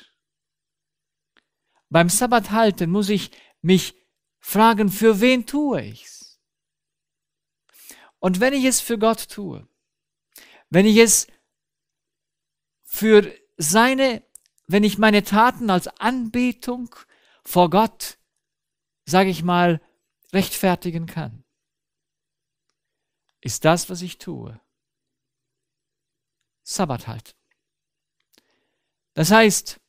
S1: Beim Sabbat halten muss ich mich fragen, für wen tue ich's? Und wenn ich es für Gott tue, wenn ich es für seine, wenn ich meine Taten als Anbetung vor Gott, sage ich mal, rechtfertigen kann, ist das, was ich tue, Sabbat halten. Das heißt,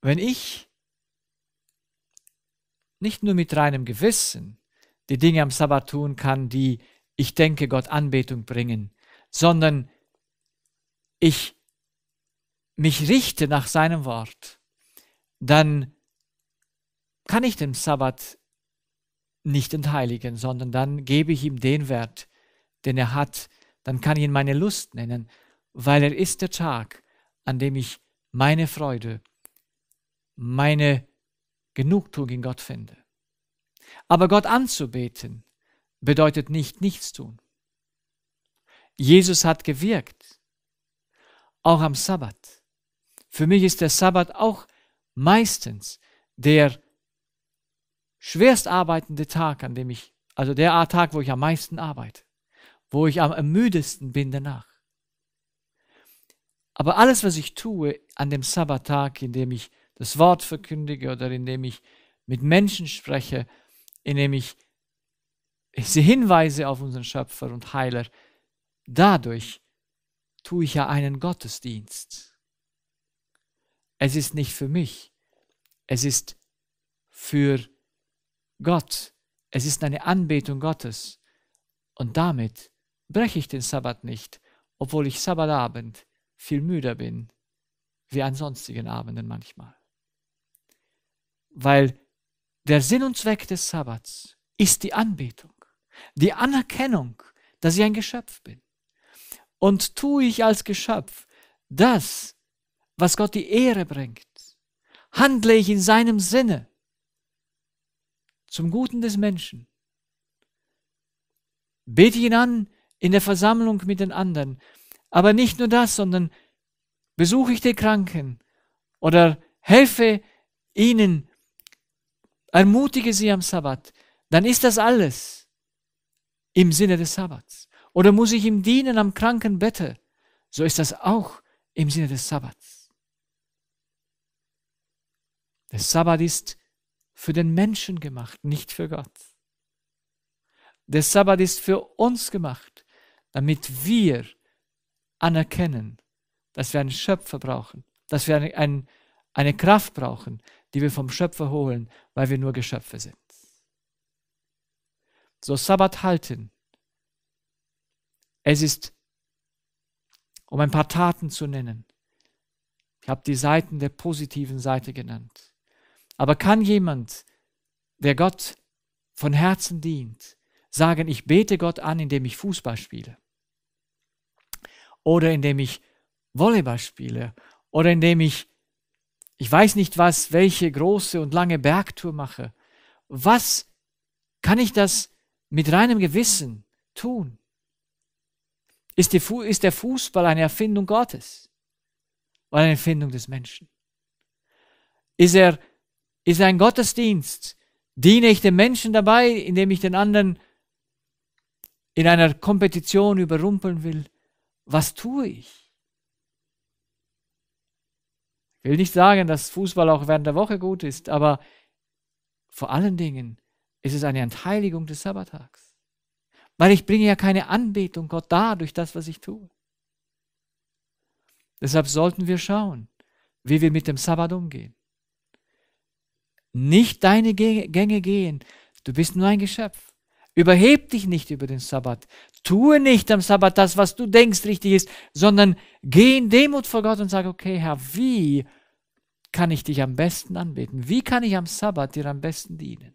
S1: wenn ich nicht nur mit reinem Gewissen die Dinge am Sabbat tun kann, die ich denke Gott Anbetung bringen, sondern ich mich richte nach seinem Wort, dann kann ich den Sabbat nicht entheiligen, sondern dann gebe ich ihm den Wert, den er hat, dann kann ich ihn meine Lust nennen, weil er ist der Tag, an dem ich meine Freude, meine Genugtuung in Gott finde. Aber Gott anzubeten bedeutet nicht nichts tun. Jesus hat gewirkt, auch am Sabbat. Für mich ist der Sabbat auch meistens der schwerst arbeitende Tag, an dem ich, also der Tag, wo ich am meisten arbeite, wo ich am müdesten bin danach. Aber alles, was ich tue an dem Sabbattag, dem ich das Wort verkündige oder in dem ich mit Menschen spreche, indem ich sie Hinweise auf unseren Schöpfer und Heiler, dadurch tue ich ja einen Gottesdienst. Es ist nicht für mich, es ist für Gott, es ist eine Anbetung Gottes. Und damit breche ich den Sabbat nicht, obwohl ich Sabbatabend viel müder bin, wie an sonstigen Abenden manchmal. Weil der Sinn und Zweck des Sabbats ist die Anbetung, die Anerkennung, dass ich ein Geschöpf bin. Und tue ich als Geschöpf das, was Gott die Ehre bringt, handle ich in seinem Sinne zum Guten des Menschen. Bete ihn an in der Versammlung mit den anderen. Aber nicht nur das, sondern besuche ich die Kranken oder helfe ihnen Ermutige sie am Sabbat. Dann ist das alles im Sinne des Sabbats. Oder muss ich ihm dienen am kranken Bette, So ist das auch im Sinne des Sabbats. Der Sabbat ist für den Menschen gemacht, nicht für Gott. Der Sabbat ist für uns gemacht, damit wir anerkennen, dass wir einen Schöpfer brauchen, dass wir einen, einen eine Kraft brauchen, die wir vom Schöpfer holen, weil wir nur Geschöpfe sind. So Sabbat halten. Es ist, um ein paar Taten zu nennen, ich habe die Seiten der positiven Seite genannt. Aber kann jemand, der Gott von Herzen dient, sagen, ich bete Gott an, indem ich Fußball spiele? Oder indem ich Volleyball spiele? Oder indem ich ich weiß nicht, was, welche große und lange Bergtour mache. Was kann ich das mit reinem Gewissen tun? Ist, ist der Fußball eine Erfindung Gottes oder eine Erfindung des Menschen? Ist er, ist er ein Gottesdienst? Diene ich dem Menschen dabei, indem ich den anderen in einer Kompetition überrumpeln will? Was tue ich? Ich will nicht sagen, dass Fußball auch während der Woche gut ist, aber vor allen Dingen ist es eine Entheiligung des Sabbatags. Weil ich bringe ja keine Anbetung Gott dar durch das, was ich tue. Deshalb sollten wir schauen, wie wir mit dem Sabbat umgehen. Nicht deine Gänge gehen, du bist nur ein Geschöpf. Überheb dich nicht über den Sabbat. Tue nicht am Sabbat das, was du denkst richtig ist, sondern geh in Demut vor Gott und sag, okay, Herr, wie kann ich dich am besten anbeten? Wie kann ich am Sabbat dir am besten dienen?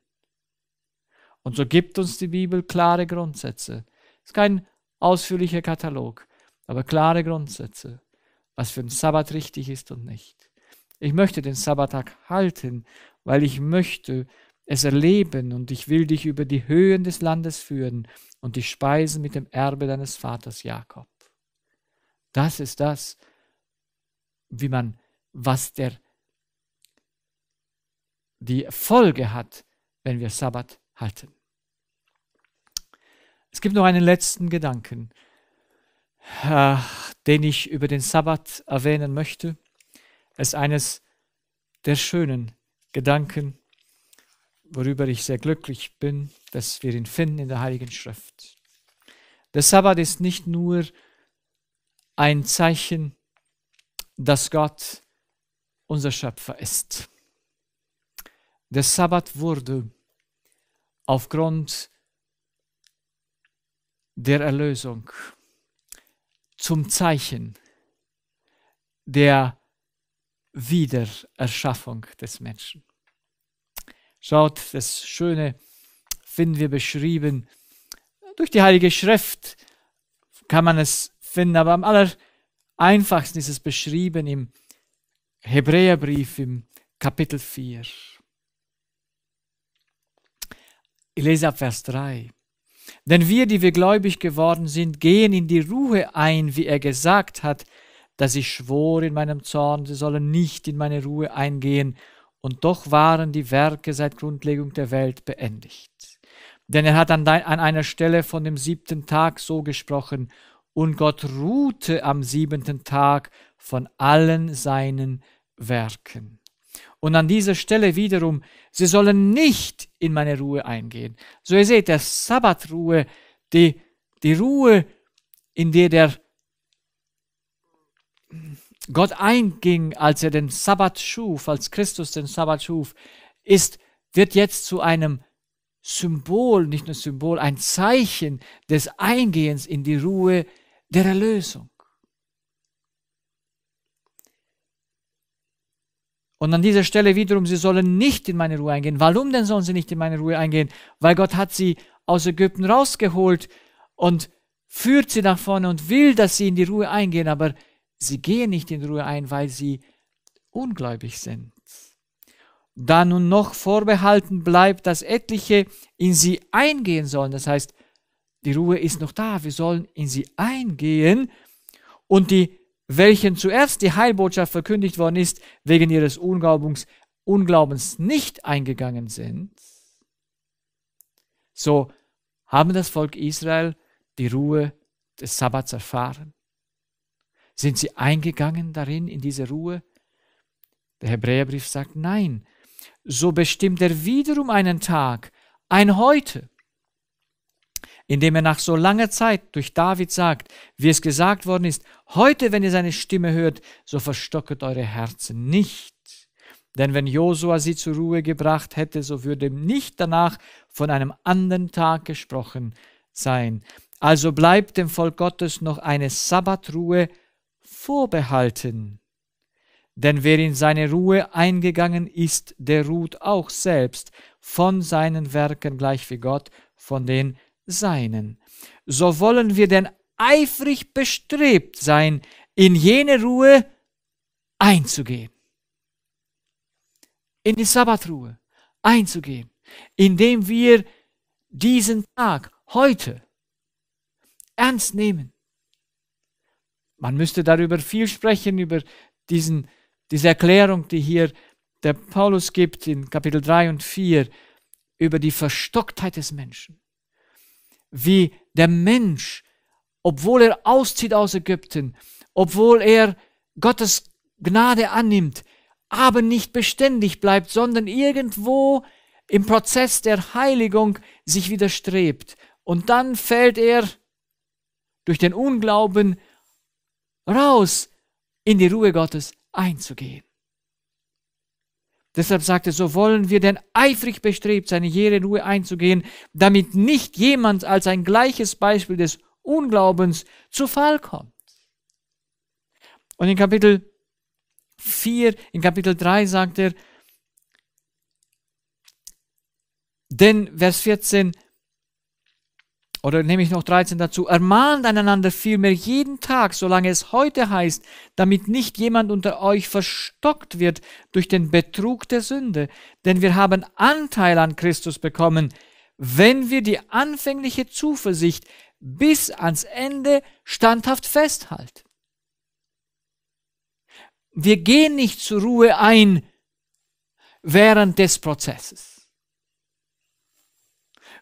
S1: Und so gibt uns die Bibel klare Grundsätze. Es ist kein ausführlicher Katalog, aber klare Grundsätze, was für den Sabbat richtig ist und nicht. Ich möchte den Sabbattag halten, weil ich möchte, es erleben, und ich will dich über die Höhen des Landes führen und dich speisen mit dem Erbe deines Vaters Jakob. Das ist das, wie man, was der, die Folge hat, wenn wir Sabbat halten. Es gibt noch einen letzten Gedanken, äh, den ich über den Sabbat erwähnen möchte. Es ist eines der schönen Gedanken, worüber ich sehr glücklich bin, dass wir ihn finden in der Heiligen Schrift. Der Sabbat ist nicht nur ein Zeichen, dass Gott unser Schöpfer ist. Der Sabbat wurde aufgrund der Erlösung zum Zeichen der Wiedererschaffung des Menschen. Schaut, das Schöne finden wir beschrieben. Durch die Heilige Schrift kann man es finden, aber am aller einfachsten ist es beschrieben im Hebräerbrief im Kapitel 4. Ich lese ab Vers 3. Denn wir, die wir gläubig geworden sind, gehen in die Ruhe ein, wie er gesagt hat, dass ich schwor in meinem Zorn, sie sollen nicht in meine Ruhe eingehen und doch waren die Werke seit Grundlegung der Welt beendigt. Denn er hat an, einer Stelle von dem siebten Tag so gesprochen, und Gott ruhte am siebenten Tag von allen seinen Werken. Und an dieser Stelle wiederum, sie sollen nicht in meine Ruhe eingehen. So ihr seht, der Sabbatruhe, die, die Ruhe, in der der Gott einging, als er den Sabbat schuf, als Christus den Sabbat schuf, ist, wird jetzt zu einem Symbol, nicht nur Symbol, ein Zeichen des Eingehens in die Ruhe der Erlösung. Und an dieser Stelle wiederum, sie sollen nicht in meine Ruhe eingehen. Warum denn sollen sie nicht in meine Ruhe eingehen? Weil Gott hat sie aus Ägypten rausgeholt und führt sie nach vorne und will, dass sie in die Ruhe eingehen, aber Sie gehen nicht in Ruhe ein, weil sie ungläubig sind. Da nun noch vorbehalten bleibt, dass etliche in sie eingehen sollen, das heißt, die Ruhe ist noch da, wir sollen in sie eingehen und die, welchen zuerst die Heilbotschaft verkündigt worden ist, wegen ihres Unglaubens, Unglaubens nicht eingegangen sind, so haben das Volk Israel die Ruhe des Sabbats erfahren. Sind sie eingegangen darin, in diese Ruhe? Der Hebräerbrief sagt nein. So bestimmt er wiederum einen Tag, ein Heute, indem er nach so langer Zeit durch David sagt, wie es gesagt worden ist, heute, wenn ihr seine Stimme hört, so verstocket eure Herzen nicht. Denn wenn Josua sie zur Ruhe gebracht hätte, so würde nicht danach von einem anderen Tag gesprochen sein. Also bleibt dem Volk Gottes noch eine Sabbatruhe vorbehalten. Denn wer in seine Ruhe eingegangen ist, der ruht auch selbst von seinen Werken gleich wie Gott von den seinen. So wollen wir denn eifrig bestrebt sein, in jene Ruhe einzugehen. In die Sabbatruhe einzugehen, indem wir diesen Tag heute ernst nehmen man müsste darüber viel sprechen, über diesen, diese Erklärung, die hier der Paulus gibt in Kapitel 3 und 4, über die Verstocktheit des Menschen. Wie der Mensch, obwohl er auszieht aus Ägypten, obwohl er Gottes Gnade annimmt, aber nicht beständig bleibt, sondern irgendwo im Prozess der Heiligung sich widerstrebt. Und dann fällt er durch den Unglauben raus in die Ruhe Gottes einzugehen. Deshalb sagt er, so wollen wir denn eifrig bestrebt sein, jede Ruhe einzugehen, damit nicht jemand als ein gleiches Beispiel des Unglaubens zu Fall kommt. Und in Kapitel 4, in Kapitel 3 sagt er, denn Vers 14, oder nehme ich noch 13 dazu, ermahnt einander vielmehr jeden Tag, solange es heute heißt, damit nicht jemand unter euch verstockt wird durch den Betrug der Sünde. Denn wir haben Anteil an Christus bekommen, wenn wir die anfängliche Zuversicht bis ans Ende standhaft festhalten. Wir gehen nicht zur Ruhe ein während des Prozesses.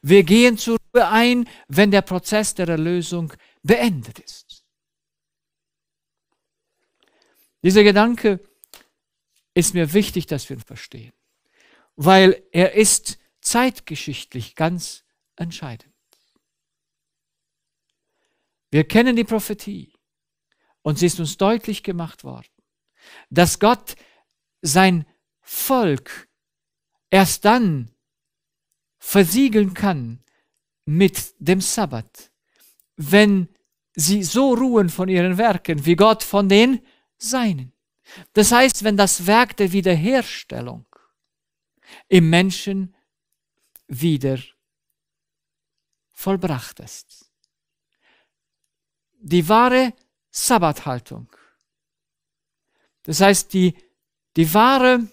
S1: Wir gehen zur Ruhe. Glaube ein, wenn der Prozess der Erlösung beendet ist. Dieser Gedanke ist mir wichtig, dass wir ihn verstehen, weil er ist zeitgeschichtlich ganz entscheidend. Wir kennen die Prophetie und sie ist uns deutlich gemacht worden, dass Gott sein Volk erst dann versiegeln kann, mit dem Sabbat. Wenn sie so ruhen von ihren Werken, wie Gott von den Seinen. Das heißt, wenn das Werk der Wiederherstellung im Menschen wieder vollbracht ist. Die wahre Sabbathaltung, das heißt die, die wahre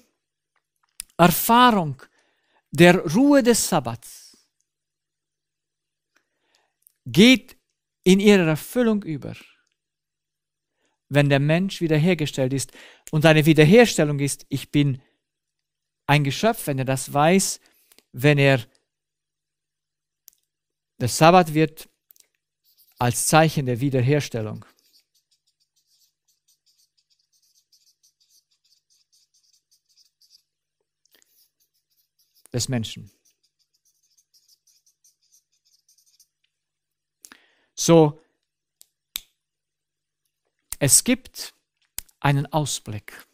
S1: Erfahrung der Ruhe des Sabbats, geht in ihre Erfüllung über, wenn der Mensch wiederhergestellt ist. Und seine Wiederherstellung ist, ich bin ein Geschöpf, wenn er das weiß, wenn er der Sabbat wird als Zeichen der Wiederherstellung. des Menschen. So, es gibt einen Ausblick.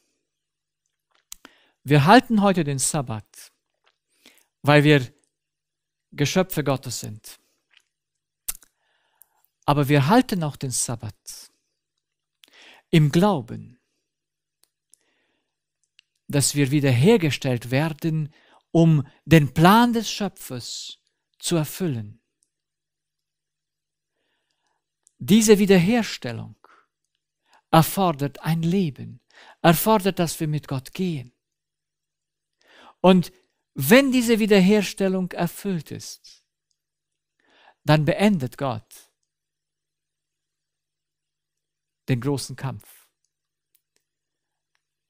S1: Wir halten heute den Sabbat, weil wir Geschöpfe Gottes sind. Aber wir halten auch den Sabbat im Glauben, dass wir wiederhergestellt werden, um den Plan des Schöpfers zu erfüllen. Diese Wiederherstellung erfordert ein Leben, erfordert, dass wir mit Gott gehen. Und wenn diese Wiederherstellung erfüllt ist, dann beendet Gott den großen Kampf.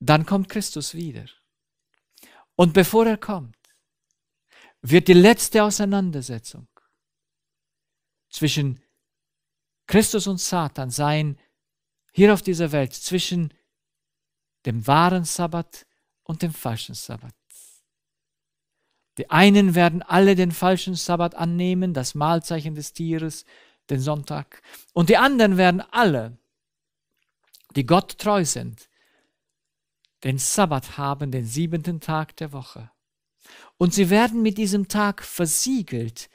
S1: Dann kommt Christus wieder. Und bevor er kommt, wird die letzte Auseinandersetzung zwischen Christus und Satan seien hier auf dieser Welt zwischen dem wahren Sabbat und dem falschen Sabbat. Die einen werden alle den falschen Sabbat annehmen, das Mahlzeichen des Tieres, den Sonntag, und die anderen werden alle, die Gott treu sind, den Sabbat haben, den siebenten Tag der Woche. Und sie werden mit diesem Tag versiegelt,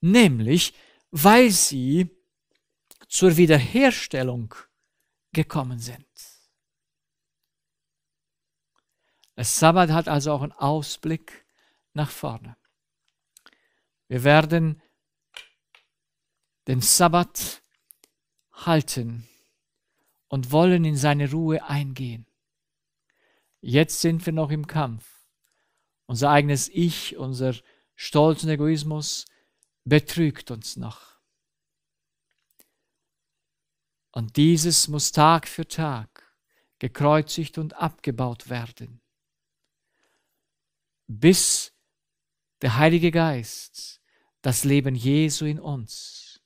S1: nämlich weil sie zur Wiederherstellung gekommen sind. Der Sabbat hat also auch einen Ausblick nach vorne. Wir werden den Sabbat halten und wollen in seine Ruhe eingehen. Jetzt sind wir noch im Kampf. Unser eigenes Ich, unser Stolz und Egoismus betrügt uns noch. Und dieses muss Tag für Tag gekreuzigt und abgebaut werden, bis der Heilige Geist das Leben Jesu in uns,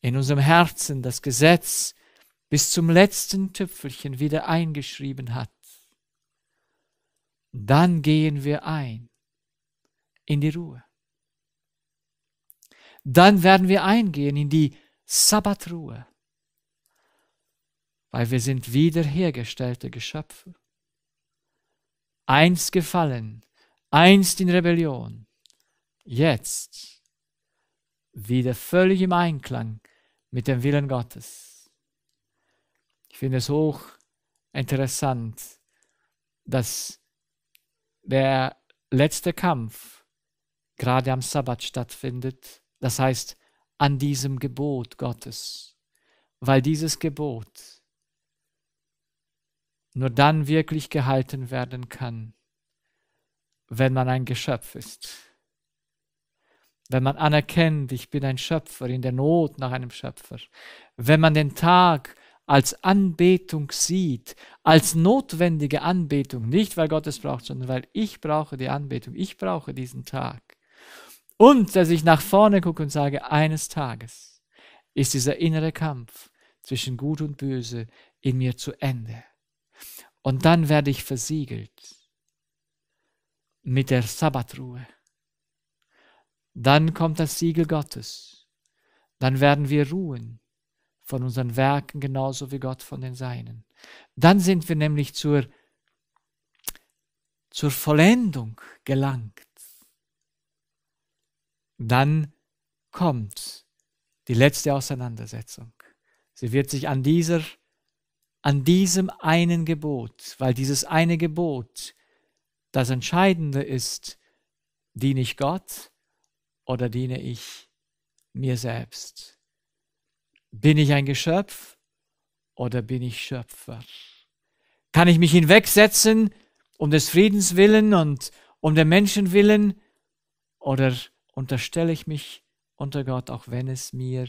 S1: in unserem Herzen das Gesetz bis zum letzten Tüpfelchen wieder eingeschrieben hat. Dann gehen wir ein in die Ruhe. Dann werden wir eingehen in die Sabbatruhe weil wir sind wiederhergestellte Geschöpfe. Einst gefallen, einst in Rebellion, jetzt wieder völlig im Einklang mit dem Willen Gottes. Ich finde es hoch interessant, dass der letzte Kampf gerade am Sabbat stattfindet, das heißt an diesem Gebot Gottes, weil dieses Gebot nur dann wirklich gehalten werden kann, wenn man ein Geschöpf ist. Wenn man anerkennt, ich bin ein Schöpfer in der Not nach einem Schöpfer. Wenn man den Tag als Anbetung sieht, als notwendige Anbetung, nicht weil Gott es braucht, sondern weil ich brauche die Anbetung, ich brauche diesen Tag. Und dass ich nach vorne gucke und sage, eines Tages ist dieser innere Kampf zwischen Gut und Böse in mir zu Ende. Und dann werde ich versiegelt mit der Sabbatruhe. Dann kommt das Siegel Gottes. Dann werden wir ruhen von unseren Werken genauso wie Gott von den Seinen. Dann sind wir nämlich zur, zur Vollendung gelangt. Dann kommt die letzte Auseinandersetzung. Sie wird sich an dieser an diesem einen Gebot, weil dieses eine Gebot das Entscheidende ist, diene ich Gott oder diene ich mir selbst? Bin ich ein Geschöpf oder bin ich Schöpfer? Kann ich mich hinwegsetzen um des Friedens willen und um der Menschen willen oder unterstelle ich mich unter Gott, auch wenn es mir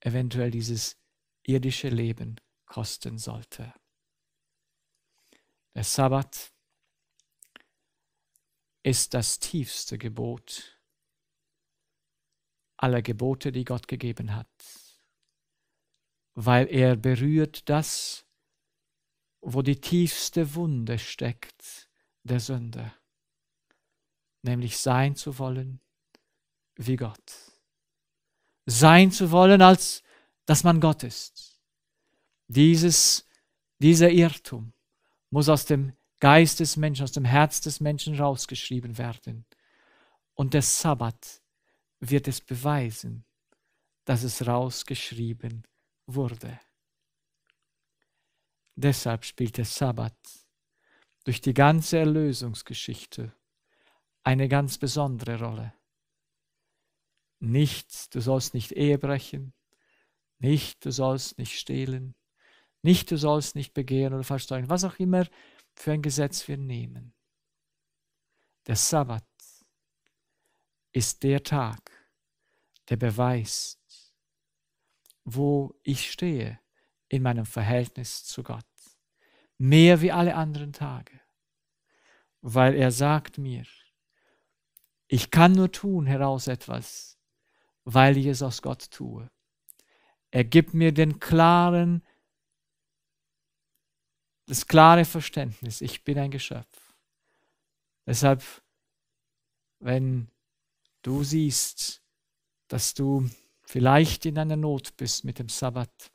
S1: eventuell dieses irdische Leben gibt? kosten sollte. Der Sabbat ist das tiefste Gebot aller Gebote, die Gott gegeben hat, weil er berührt das, wo die tiefste Wunde steckt der Sünde, nämlich sein zu wollen wie Gott, sein zu wollen als dass man Gott ist dieses, dieser Irrtum muss aus dem Geist des Menschen, aus dem Herz des Menschen rausgeschrieben werden. Und der Sabbat wird es beweisen, dass es rausgeschrieben wurde. Deshalb spielt der Sabbat durch die ganze Erlösungsgeschichte eine ganz besondere Rolle. Nicht, du sollst nicht Ehe brechen, nicht, du sollst nicht stehlen, nicht du sollst nicht begehren oder versteuern, was auch immer für ein Gesetz wir nehmen. Der Sabbat ist der Tag, der beweist, wo ich stehe in meinem Verhältnis zu Gott. Mehr wie alle anderen Tage. Weil er sagt mir, ich kann nur tun heraus etwas, weil ich es aus Gott tue. Er gibt mir den klaren das klare Verständnis, ich bin ein Geschöpf. Deshalb, wenn du siehst, dass du vielleicht in einer Not bist mit dem Sabbat,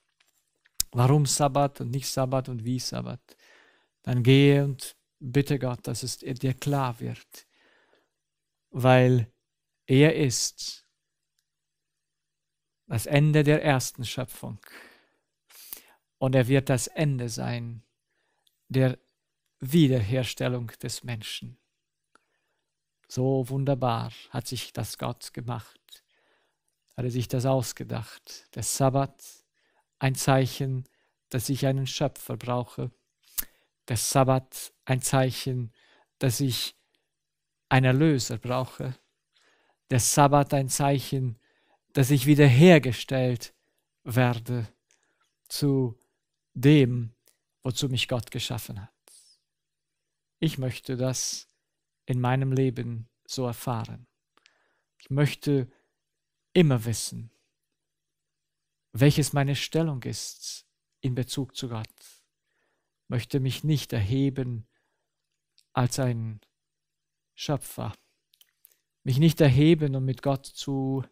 S1: warum Sabbat und nicht Sabbat und wie Sabbat, dann gehe und bitte Gott, dass es dir klar wird, weil er ist das Ende der ersten Schöpfung und er wird das Ende sein der Wiederherstellung des Menschen. So wunderbar hat sich das Gott gemacht, hat er sich das ausgedacht. Der Sabbat, ein Zeichen, dass ich einen Schöpfer brauche. Der Sabbat, ein Zeichen, dass ich einen Erlöser brauche. Der Sabbat, ein Zeichen, dass ich wiederhergestellt werde zu dem, wozu mich Gott geschaffen hat. Ich möchte das in meinem Leben so erfahren. Ich möchte immer wissen, welches meine Stellung ist in Bezug zu Gott. Ich möchte mich nicht erheben als ein Schöpfer, mich nicht erheben, um mit Gott zu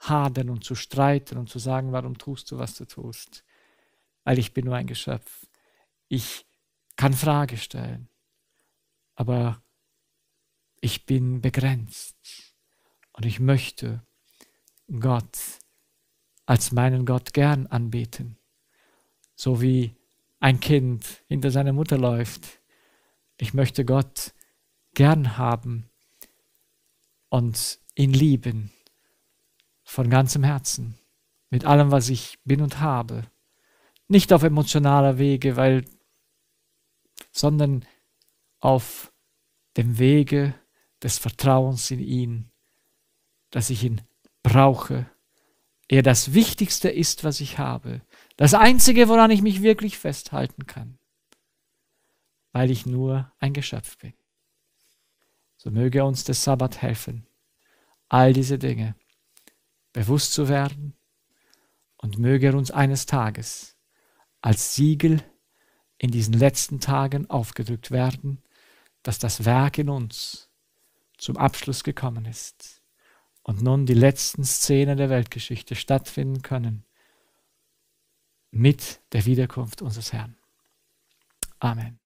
S1: hadern und zu streiten und zu sagen, warum tust du, was du tust, weil ich bin nur ein Geschöpf. Ich kann Frage stellen, aber ich bin begrenzt und ich möchte Gott als meinen Gott gern anbeten, so wie ein Kind hinter seiner Mutter läuft. Ich möchte Gott gern haben und ihn lieben von ganzem Herzen, mit allem, was ich bin und habe. Nicht auf emotionaler Wege, weil sondern auf dem Wege des Vertrauens in ihn, dass ich ihn brauche. Er das Wichtigste ist, was ich habe. Das Einzige, woran ich mich wirklich festhalten kann. Weil ich nur ein Geschöpf bin. So möge uns der Sabbat helfen, all diese Dinge bewusst zu werden und möge er uns eines Tages als Siegel in diesen letzten Tagen aufgedrückt werden, dass das Werk in uns zum Abschluss gekommen ist und nun die letzten Szenen der Weltgeschichte stattfinden können mit der Wiederkunft unseres Herrn. Amen.